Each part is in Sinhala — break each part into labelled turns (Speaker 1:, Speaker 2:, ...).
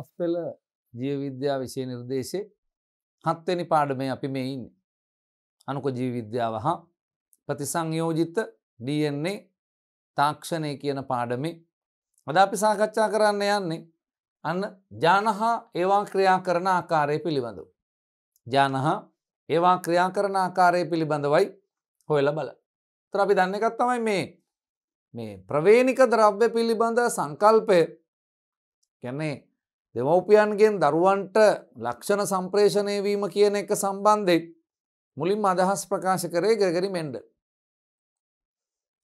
Speaker 1: උසස් පෙළ ජීවවිද්‍යා විෂය නිර්දේශය හත්වනි පාඩමේ අපි මේ ඉන්න. අනුක ජීවිද්‍යාව හා ප්‍රතිසංයෝජිත DNA තාක්ෂණය කියන පාඩමේ අද අපි සාකච්ඡා කරන්න යන්නේ අන්න ජානහා ඒවා ක්‍රියා කරන ආකාරය පිළිබඳව. ජානහා ඒවා ක්‍රියා කරන ආකාරය පිළිබඳවයි හොයල බල. තර අපි දන්න එකත් තමයි මේ මේ ප්‍රවේනික ද්‍රව්‍ය පිළිබඳ සංකල්පය කැන්නේ දෙමවපියන්ගෙන් දරුවන්ට ලක්ෂණ සම්ප්‍රේෂණයවීම කියන එක සම්බන්ධෙක් මුලින් අදහස් ප්‍රකාශ කරේ ග්‍රගරි මෙන්ඩ.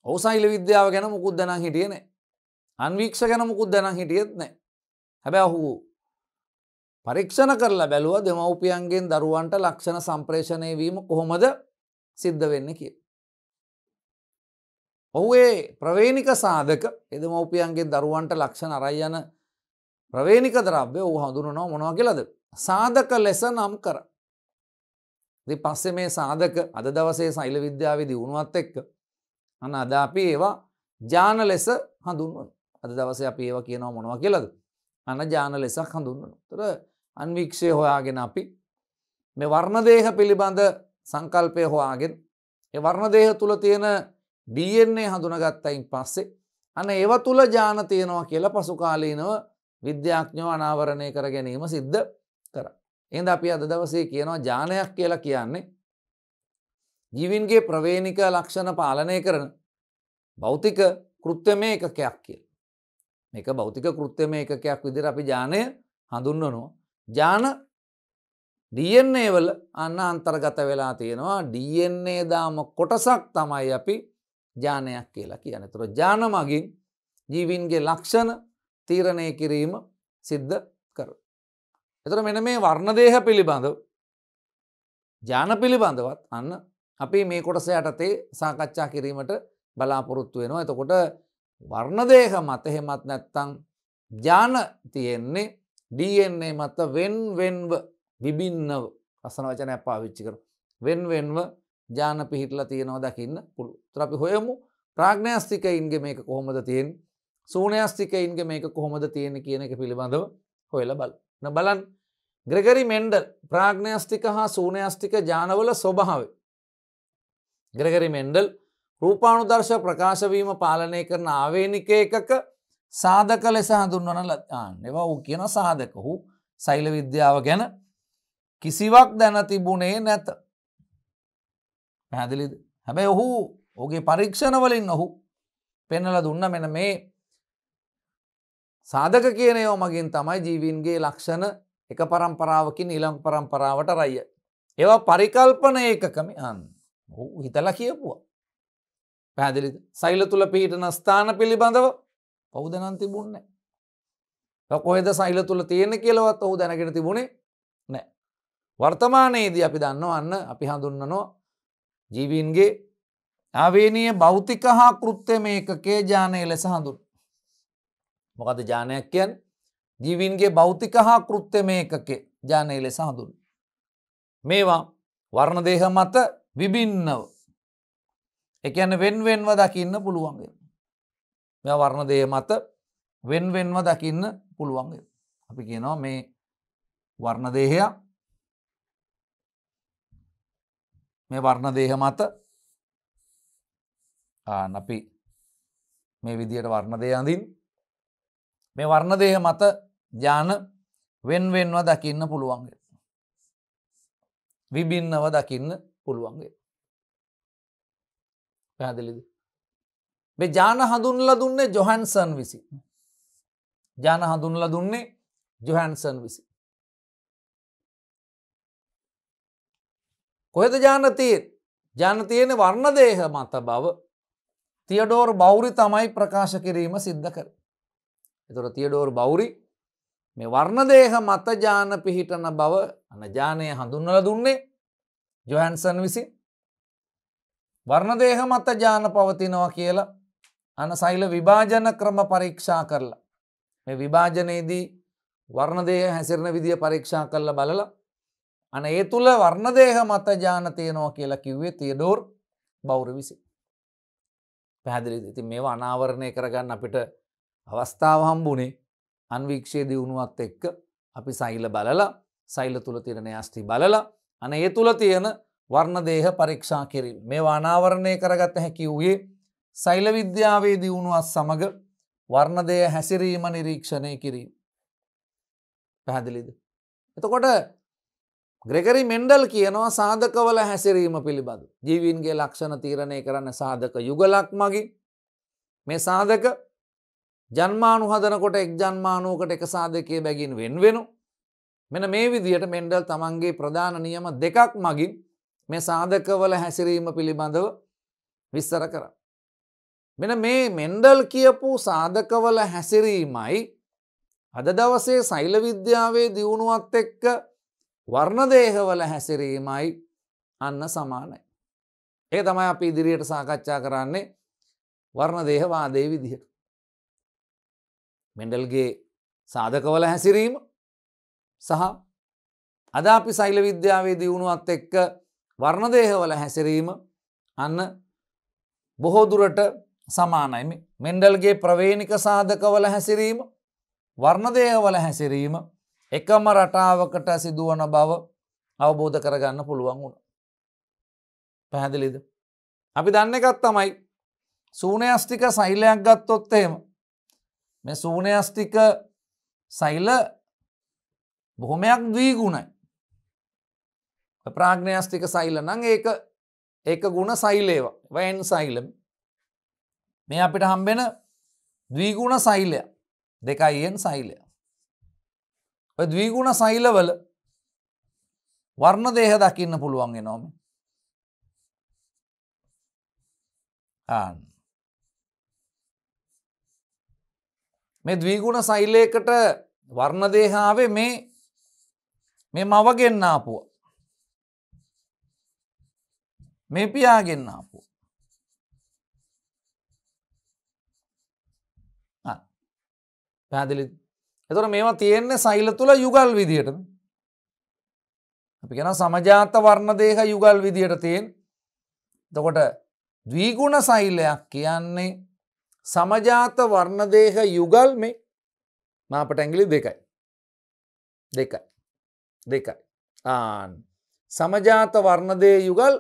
Speaker 1: ඔහු සයිල විද්‍යාව ගැන මුකුද දනම් හිටියන අන්වීක්ෂ ගැන මුකුද දනම් හිටියත් නෑ හැබැ ඔහු පරීක්ෂණ කරලා බැලුව දෙමවපියන්ගෙන් දරුවන්ට ලක්ෂණ සම්ප්‍රේෂණයවීම කොහොමද සිද්ධ වෙන්න කිය. ඔහු ඒ ප්‍රවේනික සාධක එදමවපියන්ගේ දරුවන්ට ලක්ෂණ අරයන ප්‍රවේනික ද්‍රව්‍ය ඌ හඳුනනෝ මොනවා කියලද සාධක ලෙස නම් කර. පස්සේ මේ සාධක අද දවසේ සෛල විද්‍යාවේදී වුණුවත් එක්ක අන්න අද අපි ඒවා ජාන ලෙස හඳුන්වන අද දවස අපි ඒවා කියනවා මොනවා කියලද අන ජාන ලෙසක් හඳුන්වන තර අන්වික්ෂය හොයාගෙන අපි මේ වර්ණදේහ පිළිබඳ සංකල්පය හොයාගෙන් ඒ වර්ණදේහ තුළ තියෙන DNA හඳුනගත්තයින් පස්සේ අන ඒව තුළ ජාන තියෙනවා කියලා පසුකාලීනව විද්‍යාඥෝ අනාවරණය කර ගැනීම සිද්ධ කර. එන්ද අපි අද දවසේ කියනවා ජානයක් කියලා කියන්නේ. ජීවින්ගේ ප්‍රවේණික ලක්ෂණ පාලනය කරන භෞතික කෘත්‍යම එකකයක් කිය. මේක භෞතික කෘත්‍යම එකකයක් විදිර අපි ජානය හඳුන්වනවා. ජාන DNAවල අන්න අන්තර්ගත වෙලා තියෙනවා DNA දාම කොටසක් තමයි අපි ජානයක් කියලා කියන තුර ජාන මගින් ජීවින්ගේ ලක්ෂණ තීරණය කිරීම සිද්ධ කර. එතර මෙන මේ වර්ණදේහ පිළිබඳව ජාන පිළිබඳවත් අන්න අපි මේ කොටස යටතේ සාකච්ඡා කිරීමට බලාපොරොත්තු වෙනවා එතකොට වර්ණදේහ මත එහෙමත් නැත්තං ජාන තියෙන්නේ DNA මත වෙන්වෙන්ව විබින්නව අසන වචනය පාවිච්චි කර. වෙන්වෙන්ව ජාන පිහිටලා තියෙනවා දකින්න පුළු ත්‍රපි හොයමු ප්‍රාග්ඥාස්තිකයින්ගේ මේක කොහොමද තියෙන් සූනයස්තිකයින්ගේ මේක කොහොමද තියෙන කියන එක පිළිබඳව හොයල බල. න බලන් ග්‍රෙගරි මෙන්ඩල් ප්‍රාග්නයස්තික හා සූනයස්තික ජානවල ස්වභාව. ග්‍රෙගරි මෙන්ඩල් රූපාණුදර්ශ ප්‍රකාශවීම පාලනය කරන ආවේනික එකක සාධක ලෙස හඳුන්වන ලත්ආන්න එවා වූ කියන සාධක හු සෛල විද්‍යාව ගැන කිසිවක් දැන තිබුණේ නැත. පැහැදිලිද හැබැයි ඔහු ඔගේ පරීක්ෂණවලින් ඔහු පෙන්නල දුන්න මෙන මේ සාධක කියනයෝ මගින් තමයි ජීවීන්ගේ ලක්ෂණ එක පරම්පරාවකින් ඊළං පරම්පරාවට රයිය. ඒවා පරිකල්පන ඒකකම අන් ඔහු හිතලා කියපුවා. පැදිලි සෛල තුළ පිහිටන ස්ථාන පිළිබඳව පෞදනන් තිබුන්නේ. කොහෙද සෛල තුළ තියෙන කියලවත් ඔහු දැනගෙන තිබුණේ නෑ. වර්තමානයේදී අපි දන්න අන්න අපි හඳුන්නනෝ ජීවීන්ගේ ආවේනීය භෞතික හා කෘත්‍යම ඒකකේ ජානය ලෙස හඳුන්. මොකද ජානයක් කියන් ජීවින්ගේ භෞතික හා කෘත්‍යම එකකේ ජානය ලෙස හඳුන්. මේවා වර්ණදේහ මත විබින්නව එකන වෙන්වෙන්ව දකින්න පුළුවන්ගේ. මෙ වර්ණදේ මත වෙන්වෙන්ව දකින්න පුළුවන්ගේ. අපි කියනවා මේ වර්ණදේහයක් මේ වර්ණදේහ මත අපි මේ විදියට වර්ණදය අඳින් මේ වර්ණදේහ මත ජාන වෙන්වෙන්ව දකින්න පුළුවන්ග. විබින්නව දකින්න පුළුවන්ගේ. පැදිලිද. ජාන හඳුන්ල දුන්නේ ජොහන්සන් විසි. ජාන හඳුන්ල දුන්නේ ජොහන්සන් විසි. කොහෙද ජානතීත් ජානතියන වර්ණදේහ මත බව තියඩෝර් බෞරි තමයි ප්‍රකාශ කිරීම සිද්ධ කර. එතොට තියඩෝර් බෞරි මේ වර්ණදේහ මතජාන පිහිටන බව අනජානය හඳුන්නල දුන්නේ ජොහන්සන් විසින් වර්ණදේහ මතජාන පවතිනවා කියලා අන සෛල විභාජන ක්‍රම පරීක්ෂා කරලා මේ විභාජනයේදී වර්ණදේහ හැසිරණ විදිිය පරීක්ෂා කරල බලල අන ඒ තුළ වර්ණදේහ මතජාන තියෙනවා කියලා කිව්වේ තියඩෝර් බෞර විසි පැහැදිලි ඉති මේ අනාවරණය කරගන්න අපිට අවස්ථාව හම්බුනේ අන්වික්ෂය දියුණුවත් එක්ක අපි සෛල බලලා සෛල තුළ තිරණ අස්ති බලලා අන ඒ තුළ තියෙන වර්ණදේහ පරීක්ෂා කිරින් මේ වානාවරණය කරගත හැකි වූයේ සෛල විද්‍යාවේ දියුණුවත් සමඟ වර්ණදය හැසිරීම නිරීක්ෂණය කිරීම. පැහැදිලිද. එතකොට ග්‍රෙගරි මෙන්ඩල් කියනවා සාධකවල හැසිරීම පිළිබඳ. ජීවීන්ගේ ලක්ෂණ තීරණය කරන්න සාධක යුගලක් මගින් මේ සාධක ජන්මානු හදනකොට එක් ජන්මානුවකට එක සාධකය බැගින් වෙන් වෙනු. මෙන මේ විදියට මෙන්ඩල් තමන්ගේ ප්‍රධාන නියම දෙකක් මගින් මේ සාධකවල හැසිරීම පිළිබඳව විස්තර කර. මෙන මේ මෙන්ඩල් කියපු සාධකවල හැසිරීමයි අද දවසේ සෛලවිද්‍යාවේ දියුණුවත් එක්ක වර්ණදේහවල හැසිරීමයි අන්න සමානයි. ඒ තමයි අපි ඉදිරියට සාකච්ඡා කරන්නේ වර්ණදේහවාදේ විදිහට. මෙන්ඩල්ගේ සාධකවල හැසිරීම සහ අද අපි සෛල විද්‍යාවේ දියුණුවත් එක්ක වර්ණදේහවල හැසිරීම අන්න බොහෝදුරට සමානයිම මෙන්ඩල්ගේ ප්‍රවේණික සාධකවල හැසිරීම වර්ණදේහවල හැසිරීම එකම රටාවකට සිදුවන බව අවබෝධ කරගන්න පුළුවන් වුණ. පැහැදිලිද. අපි දන්න එකත් තමයි සූනයස්ටික සෛලයක් ගත්තොත්තේම මේ සූනයස්ටික සෛල බොහොමයක් දීගුණයි. ප්‍රාග්නයස්ටික සෛල නං ඒක ඒක ගුණ සෛලේවා වයන් සෛලම් මේ අපිට හම්බෙන දවීගුණ සෛලය දෙකයියෙන් සෛලය. දවීගුණ සෛලවල වර්ණ දේහ දකින්න පුළුවන්ගේ නොම ආන්න මේ දවීගුණ සෛලයකට වර්ණදේහාවේ මේ මේ මවගෙන්න්නාපුුව. මේ පියාගෙන්න්නාපුුව. පැදිලි එතොට මේවා තියෙන්නේ සෛල තුළ යුගල් විදියට අපි කෙන සමජාත වර්ණදේහ යුගල් විදියට තියෙන් දකොට දවීගුණ සෛලයක් කියන්නේ සමජාත වර්ණදේහ යුගල් මේ මාපට ඇංගලි දෙකයි දෙකයි දෙකයි ආන් සමජාත වර්ණදය යුගල්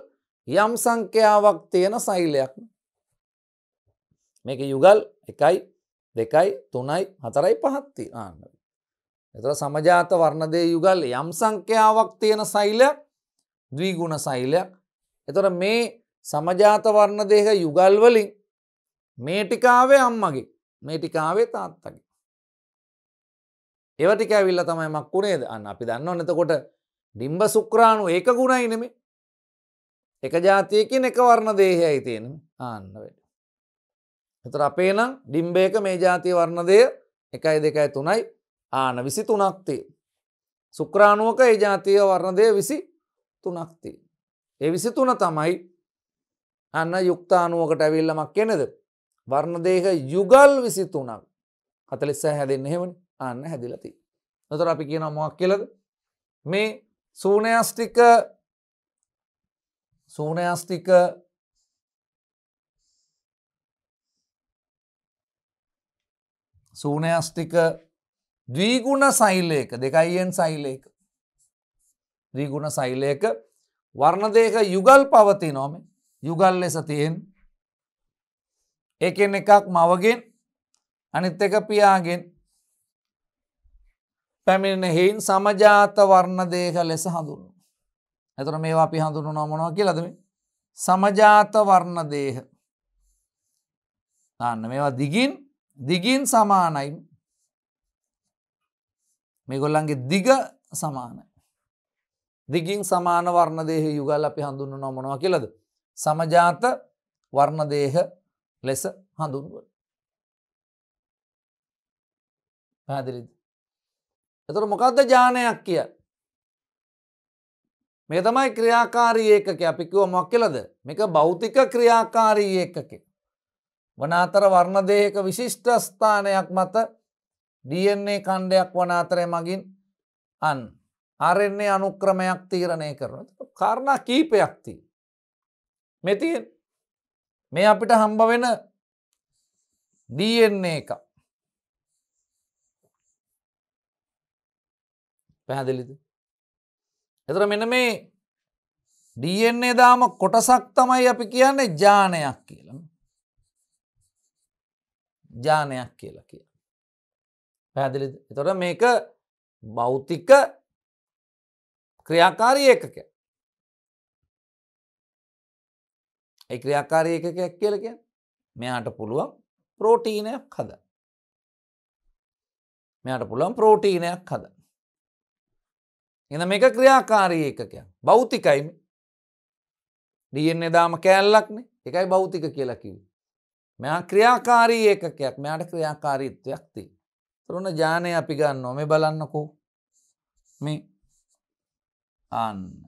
Speaker 1: යම් සංඛ්‍යාවක් තියෙන සෛලයක් මේක යුගල් එකයි දෙකයි තුනයි හතරයි පහත්ති ආන්න එතර සමජාත වර්ණදය යුගල් යම් සංඛ්‍යාවක් තියෙන සෛලයක් ද්වීගුණ සෛලයක් එතොට මේ සමජාත වර්ණදේහ යුගල්වලින් මේටිකාවේ අම්මගේ මේටිකාවේ තාත්තගේ. ඒවටික ඇවිල්ල තමයි මක්කුණේද අන්න අපි දන්න නැතකොට ඩිම්බ සුක්‍රාණු ඒක ගුණයි නෙමේ එක ජාතියකින් එක වර්ණ දේහය අයිතියෙන ආන්න වැඩ. එතර අපේ නම් ඩිම්බේක මේ ජාතිය වර්ණදය එකයි දෙකයි තුනයි ආන විසි තුනක්තිය. සුක්‍රාණුවක ඒ ජාතිය වර්ණදය විසි තුනක්තිය. ඒ විසි තුන තමයි අන්න යුක්තානුවකට ඇවිල්ලමක් කෙනෙද වර්ණදේහ යුගල් විසිත්තුනක් හතලිස්ස හැදෙන් එහෙමනි අන්න හැදිලති. නොතර අපි කියන මොක් කියලද මේ සූනයස්ටික සූනයස්ටික සූනයස්ටික දීගුණ සෛලයක දෙකයියෙන් සෛලයක දීගුණ සෛලයක වර්ණදේක යුගල් පවති නොම යුගල් ලෙස තියෙන් ඒකෙන් එකක් මවගෙන් අනිත් එක පියාගෙන් පැමිණෙන හෙයින් සමජාත වර්ණ දේක ලෙස හඳුන්ු. ඇතුර මේවා අපි හඳුනු නොමනවා කියලදම සමජාත වර්ණ දේහ අන්න මේවා දිගින් දිගින් සමානයි මේගොල්ලන්ගේ දිග සමානයි. දිගින් සමාන වර්ණදේහ යුගල් අපි හඳුන්න නොමනවා කියලද. සමජාත වර්ණදේහ ලෙස හඳුන්වන. පැදිරිද. එතට මොකක්ද ජානයක් කිය. මේ තමයි ක්‍රියාකාරී ඒකක අපිකිව මොක් කියලද මේක භෞතික ක්‍රියාකාරී ඒකක. වන අතර වර්ණදයක විශිෂ්ට ස්ථානයක් මත DNA කණ්ඩයක් වන අතරය මගින් අන් ආරෙන්නේ අනුක්‍රමයක් තීරණය කරන. කාරණා කීපයක්ති. මෙතියෙන් මේ අපිට හම්බ වෙන DNA එක. පැහැදිලිද? එතකොට මෙන්න මේ DNA දාම කොටසක් තමයි අපි කියන්නේ ඥානයක් කියලා. ඥානයක් කියලා කියන. පැහැදිලිද? එතකොට මේක භෞතික ක්‍රියාකාරී ඒකකයක්. ඒ ක්‍රියාකාරී එකකයක් කියලා කියන්නේ. මෙයාට පුළුවන් ප්‍රෝටීනයක් හද. මෙයාට පුළුවන් ප්‍රෝටීනයක් හද. එන මේක ක්‍රියාකාරී එකකයක්. භෞතිකයි DNA දාම කෑල්ලක්නේ. එකයි භෞතික කියලා කිව්වේ. මෙයා ක්‍රියාකාරී ඒකකයක්. මෙයාට ක්‍රියාකාරීත්වයක් තියෙනවා. තරුණ ඥානය අපි ගන්නවා. මේ බලන්නකෝ. මේ ආන්න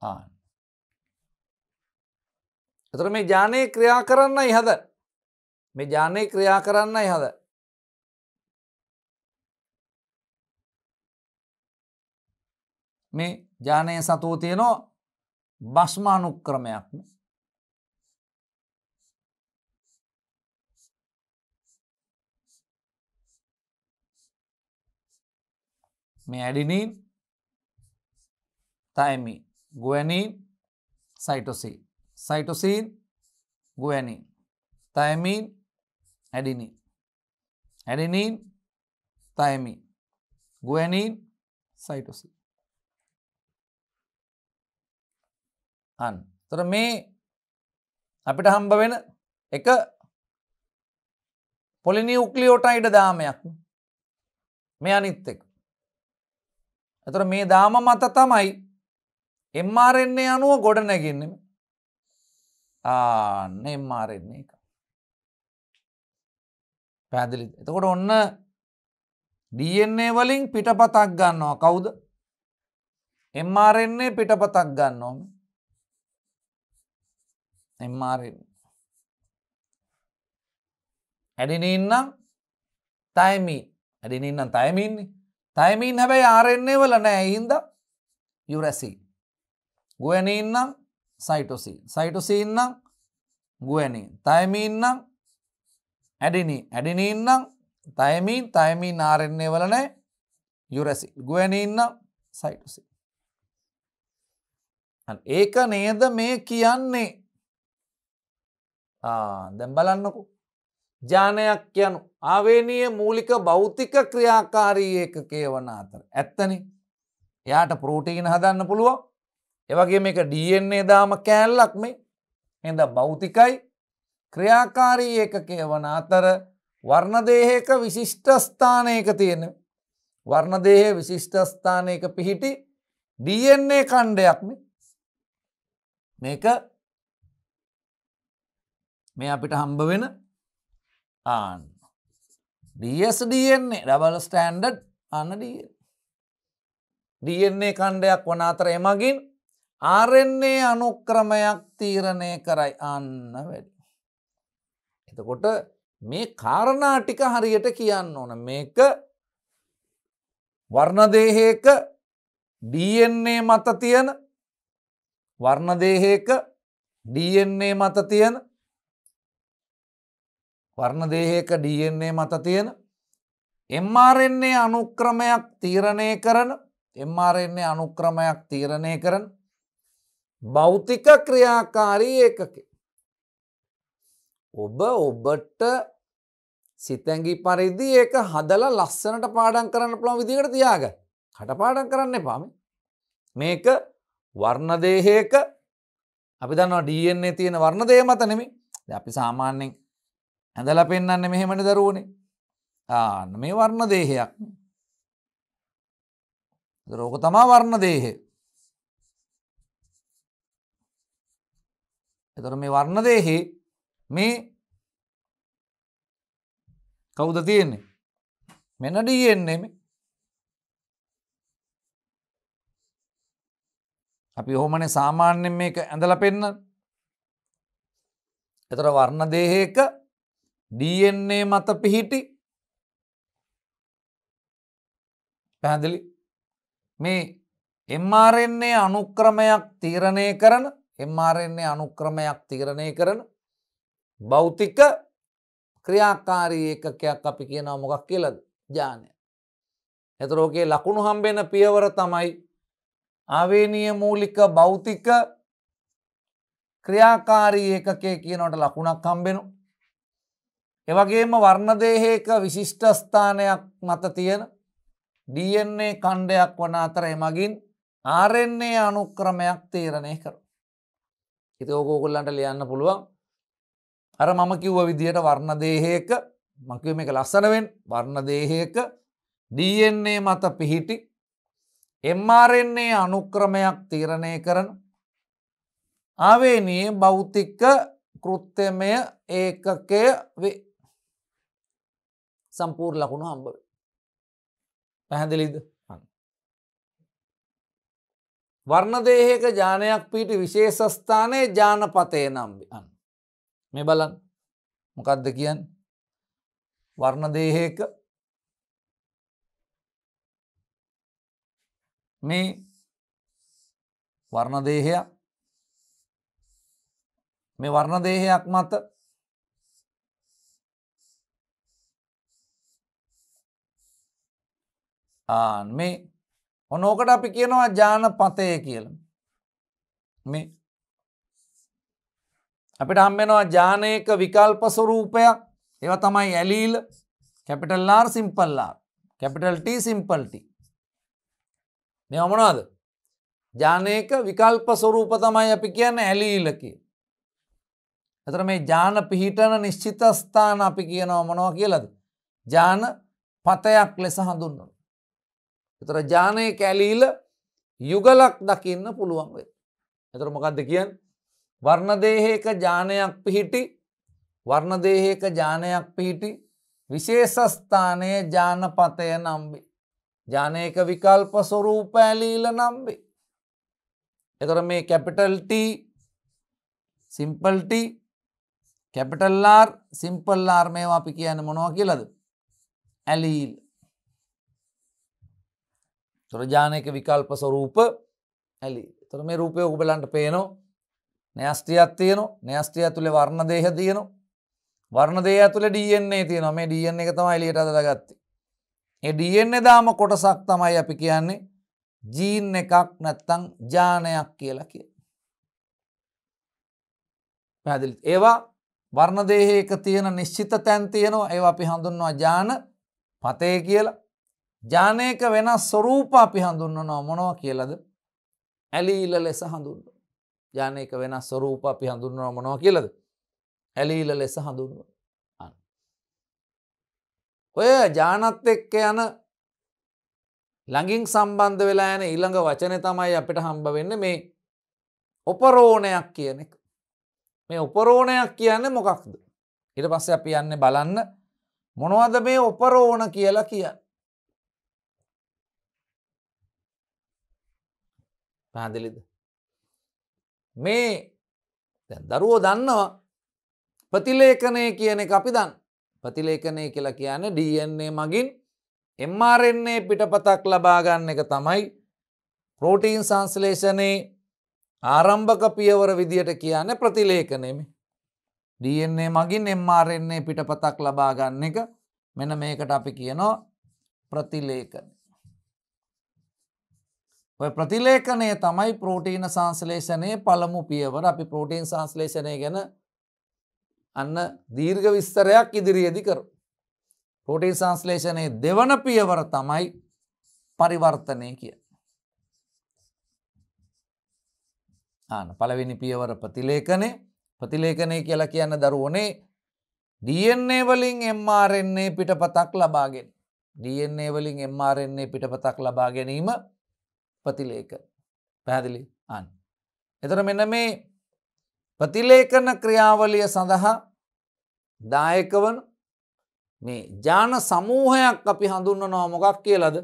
Speaker 1: ආන්න. එතර මේ ජානය ක්‍රියා කරන්නයි හද මේ ජානය ක්‍රියා කරන්නයි හද. මේ ජානය සතුව තියනෝ බස්මානුක්‍රමයක් මේ ඇඩිනීන් තයමී guanine cytosine cytosine guanine thymine adenine adenine thymine guanine cytosine අන්න තොර මේ අපිට හම්බ වෙන එක පොලිනි උක්ලියෝටයිඩ දාමයක් මේ අනිත් එක එතොර මේ දාම මත තමයි එම්මාරෙන්නේ අනුව ගොඩ නැගින්නෙම ආන්න එම්මාරෙන්නේ එක පැදිලි එතකොට ඔන්න ඩන්නේ වලින් පිටපතක් ගන්නවා කවුද එම්මාරෙන්නේ පිටපතක් ගන්නෝම එම්මාරෙන්නේ ඇඩිනන්නම් තයමී ඇඩිනන්නම් තයමින්නේ තයමින් හැබැයි ආරෙන්නේ වල නෑ හින්ද යුරැසී ගුවනීන්නම් සයිටොසින් සයිටොසින්නම් ගුවනී තයමීන්නම් ඇඩිනි ඇඩිනීන්නම් තයමීන් තයමී නාරෙන්නේ වලනෑ යුරැසි ගුවනීන්නම් සයිටොසි ඒක නේද මේ කියන්නේ දැම් බලන්නකු ජානයක් යනු ආවේනීය මූලික භෞතික ක්‍රියාකාරී ඒක කේවන අතර ඇත්තනි එයාට ප්‍රෝටීන හදන්න පුළුවන් ඒවගේ මේක ඩන්නේ දාම කෑල්ලක් මේ එඳ භෞතිකයි ක්‍රියාකාරී ඒකකය වන අතර වර්ණදේහක විශිෂ්ටස්ථානයක තියෙන. වර්ණදේහ විශිෂ්ටස්ථානයක පිහිටි DNA කණ්ඩයක්ම මේක මේ අපිට හම්බ වෙන ආන්න. DSDන්නේ ඩබල ස්ටන්ඩඩ් අන්න DNA කණ්ඩයක් වන අතර එමගින් ආරෙන්නේ අනුක්‍රමයක් තීරණය කරයි අන්න වැඩි. එතකොට මේ කාරණාටික හරියට කියන්න ඕන මේක වර්ණදේහයක DNA මත තියෙන වර්ණදේහයක DNA මත තියෙන වර්ණදේහයක DNA මත තියෙන MRNA අනුක්‍රමයක් තීරණය කරන MRNA අනුක්‍රමයක් තීරණය කරන භෞතික ක්‍රියාකාරී ඒකකි. ඔබ ඔබට සිතැගි පරිදි ඒක හදලා ලස්සනට පාඩන් කරන්න පුළන් විදිකට තියාග කටපාඩන් කරන්න පාම මේක වර්ණදේහයක අපි දන්නවා ඩන්නේ තියෙන වර්ණදය මත නෙමි අපි සාමාන්‍යෙන් ඇඳල පෙන්න්න මෙහෙමනි දරුවනේ ආන මේ වර්ණදේහයක් රෝක තමා වර්ණදේහේ එතොර මේ වර්ණදයහි මේ කවුද තියෙන්නේ මෙනඩී එන්නේෙම අපි ඔහොමනේ සාමාන්‍යෙන් මේක ඇඳල පෙන්න එතර වර්ණ දේහයක DNA මත පිහිටි පැහැදිලි මේ MRNA අනුක්‍රමයක් තීරණය කරන එම්මාරෙන්නේ අනුක්‍රමයක් තිරණය කරන බෞතික ක්‍රියාකාරී ඒකකයක් අපි කියනව මොකක් කියලද ජානය. එතරෝකේ ලකුණු හම්බෙන පියවර තමයි ආවේනිය මූලික බෞතික ක්‍රියාකාරී ඒකකේ කියනවට ලකුණක් හම්බෙනු. එවගේම වර්ණදේහේක විශිෂ්ට ස්ථානයක් මත තියෙන DNA කණ්ඩයක් වන අතර එමගින් ආරෙන්නේ අනුක්‍රමයක් තේරණය කරු. හිතෝකෝකොල්ලන්ට ලියන්න පුළුවන් අර මම කිව්ව විදිහට වර්ණදේහයක මකිව එක ලස්සනවෙන් වර්ණදේහයක DNA මත පිහිටි MRන්නේ අනුක්‍රමයක් තීරණය කරන ආවේනයේ බෞතික කෘත්‍යමය ඒකකය වේ සම්පූර් ලකුණු හම්බව පැහැදිලිද වර්ණදේහක ජානයක් පීට විශේෂස්ථානයේ ජානපතය නම්බි අන්න. මේ බලන් මොකක්ද කියන් වර්ණදේහක මේ වර්ණදේහයක් මේ වර්ණදේහයක් මත ආන් මේ ඔනෝකට අපි කියනවා ජානපතය කියල මේ අපිට හම්බෙනවා ජානයක විකල්ප ස්වරූපයක් ඒව තමයි ඇලීල් කැපිටල්ලාර් සිම්පල්ලාර් කැපිටල්ට සිම්පල්ට මේ අමනාද ජානයක විකල්ප ස්වරූප තමයි අපි කියන්න ඇලීලකි ඇතර මේ ජාන පිහිටන නිශ්චිත ස්ථාන අපි කියනවා මොනවා කියලද ජාන පතයක් ලෙස හඳුන්නවා එතර ජානය කැලීල යුගලක් දකින්න පුළුවන් වේ. එතර මොකක්ද කියන් වර්ණදේහේක ජානයක් පිහිටි වර්ණදේහේක ජානයක් පිහිටි විශේෂස්ථානය ජානපතය නම්බි. ජානයක විකල්ප ස්වරූපෑලීල නම්බි. එතර මේ කැපිටල්ට සිම්පල්ට කැපිටල්ලාර් සිම්පල්ලාර් මේවා අපි කියන්න මොනවා කියලද ඇලීල් තුරජානයක විකල්ප ස්වරූප ඇලි තොර මේ රූපය උබලන්ට පේනෝ නෑස්ටියත් තියන නෑස්ටිය ඇතුළේ වර්ණ දේහ තියනවා වර්ණදේ ඇතුළ ඩන්නේ තියෙන මේ ඩියන්න එක තමයි එලියට අදරගත්ත. ඒ ඩියන්නේ දාම කොටසක් තමයි අපි කියන්නේ ජීන් එකක් නැත්තං ජානයක් කියලා කිය. පැදිලි ඒවා වර්ණදේහක තියෙන නිශ්චිත තැන් තියෙනවා ඒ අපි හඳුන්වා ජාන පතේ කියලා ජානයක වෙනස් ස්වරූප අපි හඳුන්වනවා මොනව කියලද ඇලීල ලෙස හඳුන්න. ජානයක වෙනස් ස්වරූප අපි හඳුන්වනවා මොනව කියලද ඇලීල ලෙස හඳුන්ව. ඔය ජානත් එක්ක යන ළඟින් සම්බන්ධ වෙලා යන ඊළඟ වචනය තමයි අපිට හම්බ වෙන්න මේ ඔපරෝණයක් කියන එක. මේ උපරෝණයක් කියන්නේ මොකක්ද. ඉට පස්ස අපි යන්න බලන්න මොනවද මේ ඔපරෝණ කියලා කියන්න. පැහැදිලිද. මේ දරුවෝ දන්නවා ප්‍රතිලේකනය කියන එක අපි දන් ප්‍රතිලේකනය කියලා කියන්න ඩන්නේ මගින් එම්මාරෙන්නේ පිටපතක් ලබාගන්න එක තමයි පෝටීන් සංස්ලේෂනයේ ආරම්භක පියවර විදියට කියන්න ප්‍රතිලේකනෙමි. DNA මගින් එම්මාරෙන්නේ පිටපතක් ලබාගන්න එක මෙන මේකට අපි කියනවා ප්‍රතිලේකන. ඔය ප්‍රතිලේඛනය තමයි ප්‍රෝටීන සංශ්ලේෂණයේ පළමු පියවර. අපි ප්‍රෝටීන් සංශ්ලේෂණය ගැන අන්න දීර්ඝ විස්තරයක් ඉදිරියේදී කරමු. ප්‍රෝටීන් සංශ්ලේෂණයේ දෙවන පියවර තමයි පරිවර්තනය කියන්නේ. ආන පළවෙනි පියවර ප්‍රතිලේඛනය. ප්‍රතිලේඛනය කියලා කියන දරුවනේ DNA වලින් mRNA පිටපතක් ලබා ගැනීම. DNA වලින් mRNA පිටපතක් ලබා ගැනීම ප්‍රතිලේක පැහැදිලි අන්. එතර මෙන මේ ප්‍රතිලේකන ක්‍රියාවලිය සඳහා දායකවන මේ ජාන සමූහයක් අපි හඳුන්නනවා මොකක් කියලද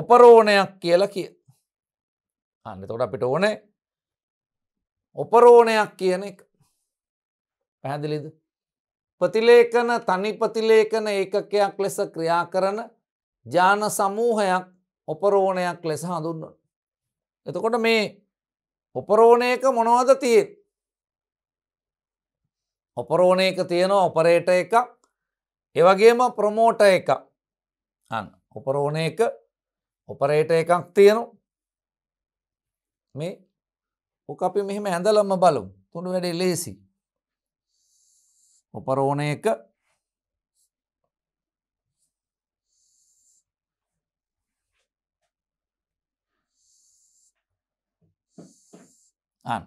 Speaker 1: ඔපරෝණයක් කියල කිය අන්න තොට අපිට ඕනේ ඔපරෝණයක් කියන එක පැහැදිලිද ප්‍රතිලේකන තනි ප්‍රතිලේකන ඒකකයක් ලෙස ක්‍රියා කරන ජාන සමූහයක් ඔපරෝණයක් ලෙස හඳුන්වන. එතකොට මේ ඔපරෝණයක මොනවද තියෙන්. ඔපරෝණයක තියෙන ඔපරේට එක ඒවගේම ප්‍රමෝට එක අන්න ඔපරෝණය එක ඔපරේට එකක් තියෙනු මේ ඕක අපි මෙහෙම ඇඳලම්ම බලු තුළු වැඩේ ලේසි ඔපරෝණය එක ආන්න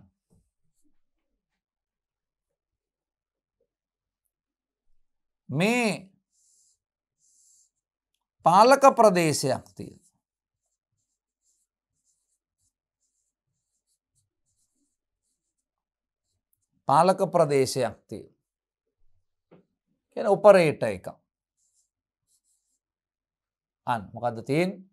Speaker 1: මේ පාලක ප්‍රදේශයක් තියෙන. පාලක ප්‍රදේශයක් තිය. කියන උපරේට එක. අන් මොකද තියෙන්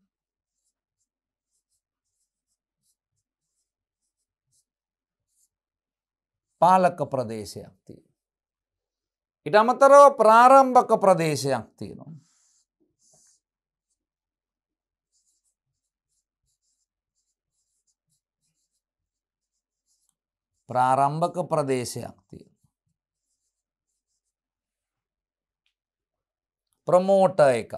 Speaker 1: පාලක ප්‍රදේශයක් තිය. ඉට අමතරව ප්‍රාරම්භක ප්‍රදේශයක් තියෙනවා. ප්‍රාරම්භක ප්‍රදේශයක් තියෙන. ප්‍රමෝට එක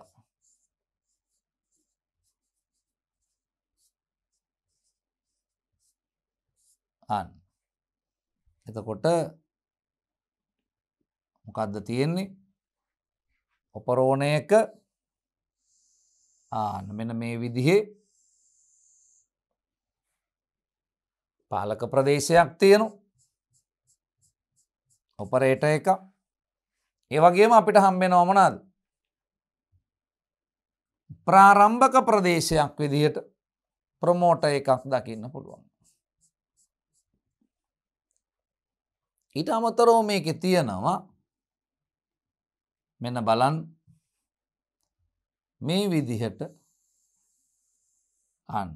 Speaker 1: අන්න එතකොට මොකක්ද තියෙන්නේ ඔපරෝණයක ආන මෙන මේ විදිහේ පාලක ප්‍රදේශයක් තියෙනු ඔපරේට එක ඒ වගේම අපිට හම්බෙන ඕමනාද ප්‍රාරම්භක ප්‍රදේශයක් විදිහට ප්‍රමෝට එකක් දකින්න පුළුවන් ඊට අමතරෝ මේක තියෙනවා මෙන්න බලන් මේ විදිහට අන්න.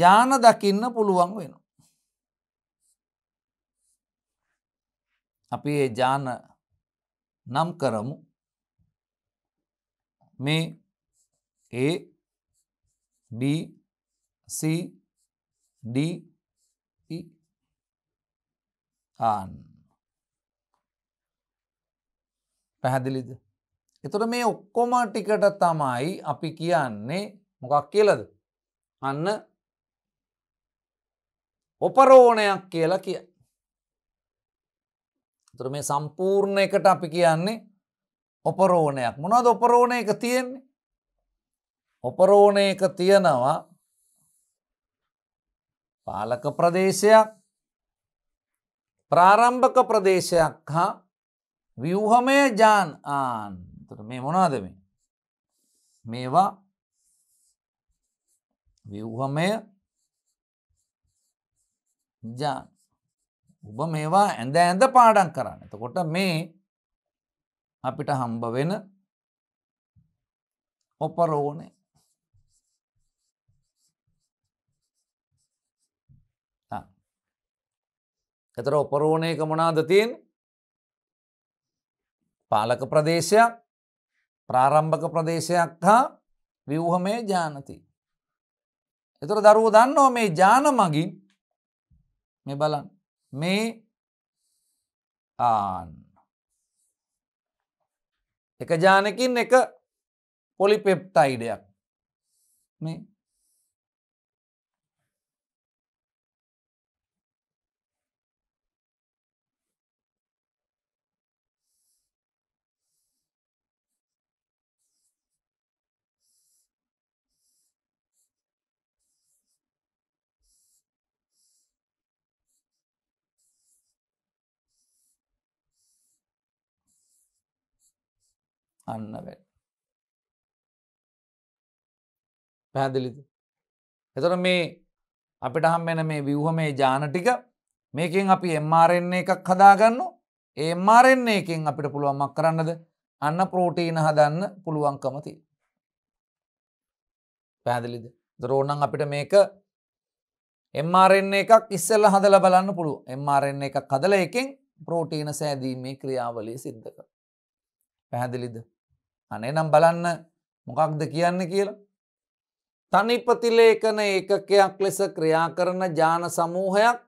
Speaker 1: ජාන දකින්න පුළුවන් වෙන. අපි ඒ ජාන නම් කරමු මේ A B C D ආන් e, පැහැදිලිද එතුට මේ ඔක්කොම ටිකට තමයි අපි කියන්නේ මොකක් කියලද අන්න ඔපරෝණයක් කියලා කිය තුර මේ සම්පූර්ණ එකට අපි කියන්නේ ඔපරෝණයක් මොනද ඔපරෝණය එක තියෙන්නේ ඔපරෝණය එක තියෙනවා පාලක ප්‍රදේශයක් ප්‍රාරම්භක ප්‍රදේශයක් හා ව්‍යූහමය ජාන් ආන් මේ මොනාද මේ මේවා ව්‍යූහමය ජාන් ඔබ මේවා ඇඳ ඇඳ පාඩන් කරන්න එතකොට මේ අපිට හම්බ වෙන ඔපරෝනේ එතර ඔපරෝණයක මොනාද තියෙන් පාලක ප්‍රදේශයක් ප්‍රාරම්භක ප්‍රදේශයක් හා ව්‍යවහමය ජානති. එතුර දරුව දන්නෝ මේ ජාන මගින් මේ බලන් මේ ආන්න. එක ජානකින් එක පොලිපෙප්ටයිඩයක් මේ අන්න වැට. පැහැදිලිද. එතර මේ අපිට හම් වෙන මේ විව්හමේ ජාන ටික මේකෙන් අපි එම්මාරෙන්නේ එකක් හදාගන්න ඒම්මාරෙන්නේ එකෙන් අපිට පුළුවන්මක් කරන්නද අන්න ප්‍රෝටීන හදන්න පුළුවන්කමති. පැහැදිලිද දරෝනං අපිට මේක එම්මාරෙන්නේ එකක් ඉස්සල්ල හදල බලන්න පුළුව එම්මාරෙන්නේ එකක් හදල එකෙන් ප්‍රෝටීන සෑදීමේ ක්‍රියාවලය සිද්ධක පැහැදිලිද අනේ නම් බලන්න මොකක්ද කියන්න කියලා. තනිපතිලේකන ඒකකයක් ලෙස ක්‍රියා කරන ජාන සමූහයක්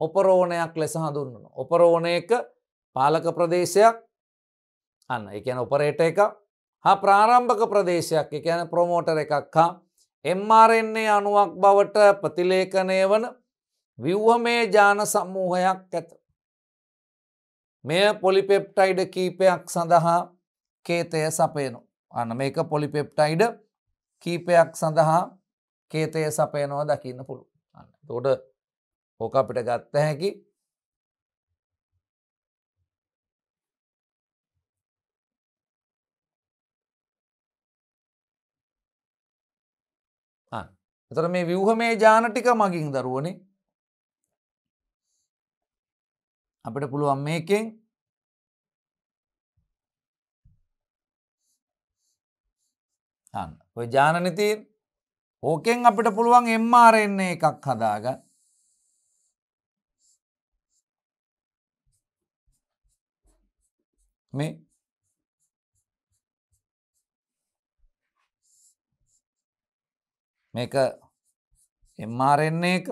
Speaker 1: ඔපරෝණයක් ලෙස හඳුන්වන. ඔපරෝණයක පාලක ප්‍රදේශයක් අන්න එකන ඔපරේට එක හා ප්‍රාරම්භක ප්‍රදේශයක් එකන ප්‍රමෝටර එකක් හා එම්මාරෙන්නේ අනුවක් බවට ප්‍රතිලේකනය වන විව්හමේ ජාන සමූහයක් ඇත. මෙය පොලිපෙප්ටයිඩ කීපයක් සඳහා කේතය සපයනු. අන මේක පොලිපෙප්ටයිඩ කීපයක් සඳහා කේතය සපයනවා දකින්න පුළු. තෝඩ ඕක අපිට ගත්ත හැකි එතර මේ ව්‍යූහමේ ජානටික මගින් දරුවනේ අපිට පුළුවන් මේකෙන් හන්න ඔය ජානනතිීන් ඕකෙන් අපිට පුළුවන් එම්මාරෙන්නේ එකක් හදාග මේ මේක එම්මාරෙන්නේ එක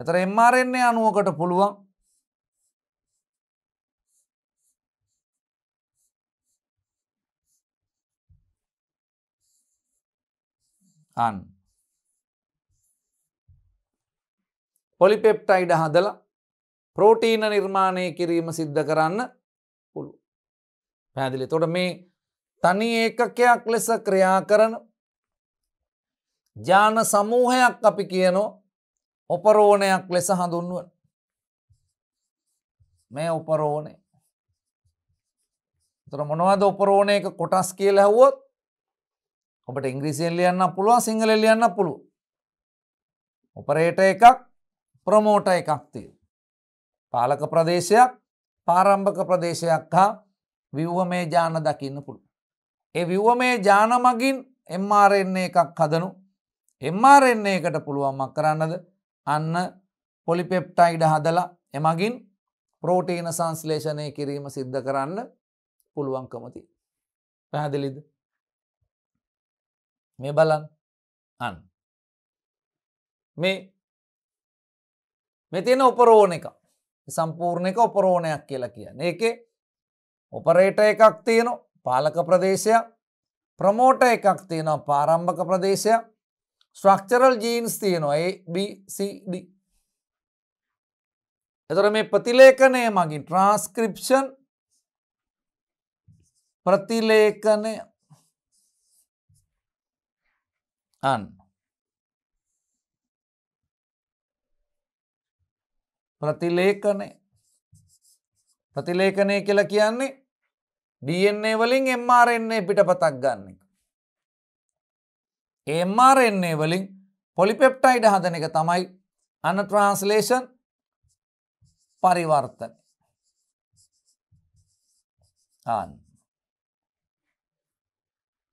Speaker 1: එතර එම්මාරෙන්නේ අනුවකට පුළුවන් අන් පොලිපෙප්ටයිඩ හදල ප්‍රෝටීන නිර්මාණය කිරීම සිද්ධ කරන්න පුළු පැදිලි තොට මේ තනි ඒකකයක් ලෙස ක්‍රියා කරන ජාන සමූහයක් අපි කියනෝ ඔපරෝණයක් ලෙස හඳුන්ුවන් මේ ඔපරෝණය තොර මොනවද ඔපරෝණයක කොටස් කියල හැවොත් ඔබට ඉංග්‍රීසියෙන් ලියන්න පුළුවන් සිංහල ලියන්න පුළුව ඔපරේට එකක් ප්‍රමෝට එකක්තිය පාලක ප්‍රදේශයක් පාරම්භක ප්‍රදේශයක් හා විව්වමේ ජාන දකින්න පුළුව ඒ විව්වමේ ජාන මගින් එම්මාරෙන්නේ එකක් හදනු එම්මාරෙන්නේ එකට පුළුවන්මක් කරන්නද අන්න පොලිපෙප්ටයිඩ හදලා එමගින් ප්‍රෝටීන සංස්ලේෂණය කිරීම සිද්ධ කරන්න පුළුවන්කමති පැහැදිලිද මේ බලන් අන්න. මේ මෙතින ඔපරෝණ එක සම්පූර්ණ එක ඔපරෝණයක් කියලා කියන්න. ඒකේ ඔපරේට එකක් තියෙන පාලක ප්‍රදේශයක් ප්‍රමෝට එකක් තියෙනවා පාරම්භක ප්‍රදේශයක් ස්ට්‍රක්චරල් ජීන්ස් තියෙනවා ABCD. එතර මේ ප්‍රතිලේඛනය මගින් ට්‍රන්ස්ක්‍රිප්ෂන් ප්‍රතිලේඛනය අන් ප්‍රතිලේකනය ප්‍රතිලේකනය කියලා කියන්නේ DNA වලින් MRNA පිටපතක් ගන්න එක. MRNA වලින් පොලිපෙප්ටයිඩ් හදන එක තමයි අන ට්‍රාන්ස්ලේෂන් පරිවර්තන. ආන්න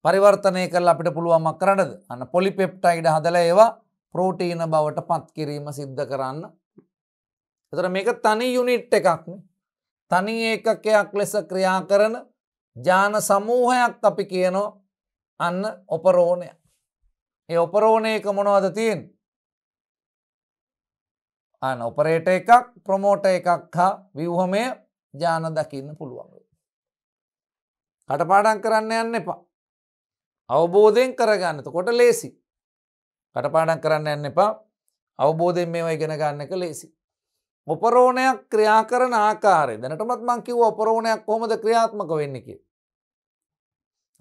Speaker 1: පරිවර්තනය කරලා අපිට පුළුවන්මක් කරන්නද අන්න පොලිපෙප්ටයිඩ් හදලා ඒවා ප්‍රෝටීන බවට පත් කිරීම සිද්ධ කරන්න. එතකොට මේක තනි යුනිට් එකක් තනි ඒකකයක් ලෙස ක්‍රියා කරන ජාන සමූහයක් අපි කියනෝ අන්න ඔපරෝණය. ඒ ඔපරෝණයක මොනවද තියෙන්. අන ඔපරේට එකක් ප්‍රමෝට එකක් හා විව්හමය ජාන දකින්න පුළුවන්. කටපාඩන් කරන්න යන්න එපා. අවබෝධයෙන් කරගන්නත කොට ලේසි. කටපාඩක් කරන්න යන්න එපා අවබෝධයෙන් මේවා ඉගෙන ගන්න එක ලේසි. ඔපරෝණයක් ක්‍රියා කරන ආකාරය දැනටමත් මංකිව ඔපරෝණයක් කොමද ක්‍රියාත්මක වෙන්නක.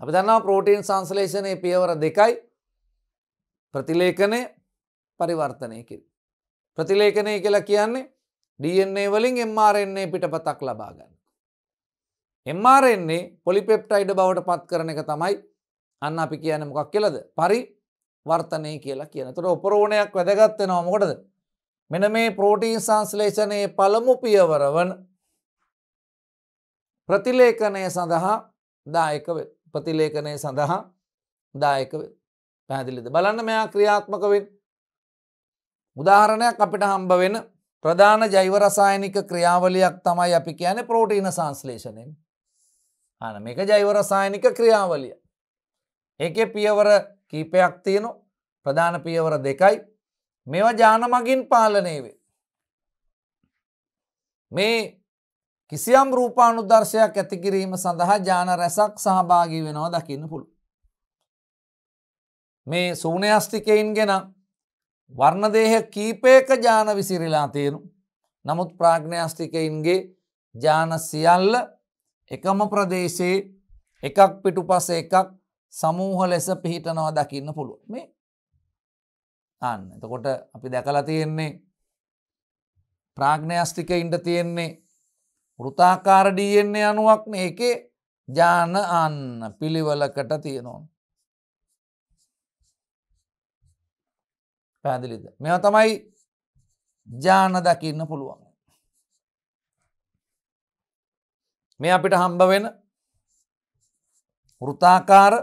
Speaker 1: අපි දන්නවා ප්‍රෝටීන් සංස්ලේෂණය පියවර දෙකයි ප්‍රතිලේකනය පරිවර්තනය කිර. ප්‍රතිලේකනය කියලා කියන්නේ DNA වලින් MRන්නේ පිටපතක් ලබාගන්න. MRන්නේ පොලිපෙප්ටයිඩ බවට පත් කරන එක තමයි අන්න අපි කියන මොකක් කියලද පරි වර්තනය කියලා කියන තුට ඔපරෝණයක් වැදගත්වෙනවා මොකටද මෙන මේ පෝටීන් සංස්ලේෂනයේ පළමු පියවරවන ප්‍රතිලේඛනය සඳහා දායක ප්‍රතිලේඛනය සඳහා දායක පැදිලිද බලන්න මෙයා ක්‍රියාත්මක වෙන් උදාහරණයක් අපිට හම්බ වෙන ප්‍රධාන ජෛවරසායනික ක්‍රියාවලියක් තමයි අපි කියන ප්‍රෝටීන සංස්ලේෂණයෙන් අන මේක ජෛවරසායනික ක්‍රියාවලිය ඒකේ පියවර කීපයක් තියෙනු ප්‍රධාන පියවර දෙකයි මෙවා ජාන මගින් පාලනයවේ. මේ කිසියම් රූපානුදර්ශයක් ඇතිකිරීම සඳහා ජාන රැසක් සහභාගී වෙනවා දකින්න පුළු. මේ සූනයස්තිකයින් ගෙන වර්ණදේහ කීපයක ජාන විසිරිලා තියෙනු. නමුත් ප්‍රාග්ඥයස්තිකයින්ගේ ජාන සියල්ල එකම ප්‍රදේශයේ එකක් පිටු පස එකක් සමූහ ලෙස පිහිටනවා දකින්න පුළුව මේ අන්න එතකොට අපි දැකලා තියෙන්නේ ප්‍රාග්ණයස්ටික ඉන්ට තියෙන්නේ වෘතාකාර ඩියෙන්නේ අනුවක්න එකේ ජාන අන්න පිළිවලකට තියෙනවා පැදිලිද මෙ තමයි ජාන දකින්න පුළුවන් මේ අපිට හම්බ වෙන වෘතාකාර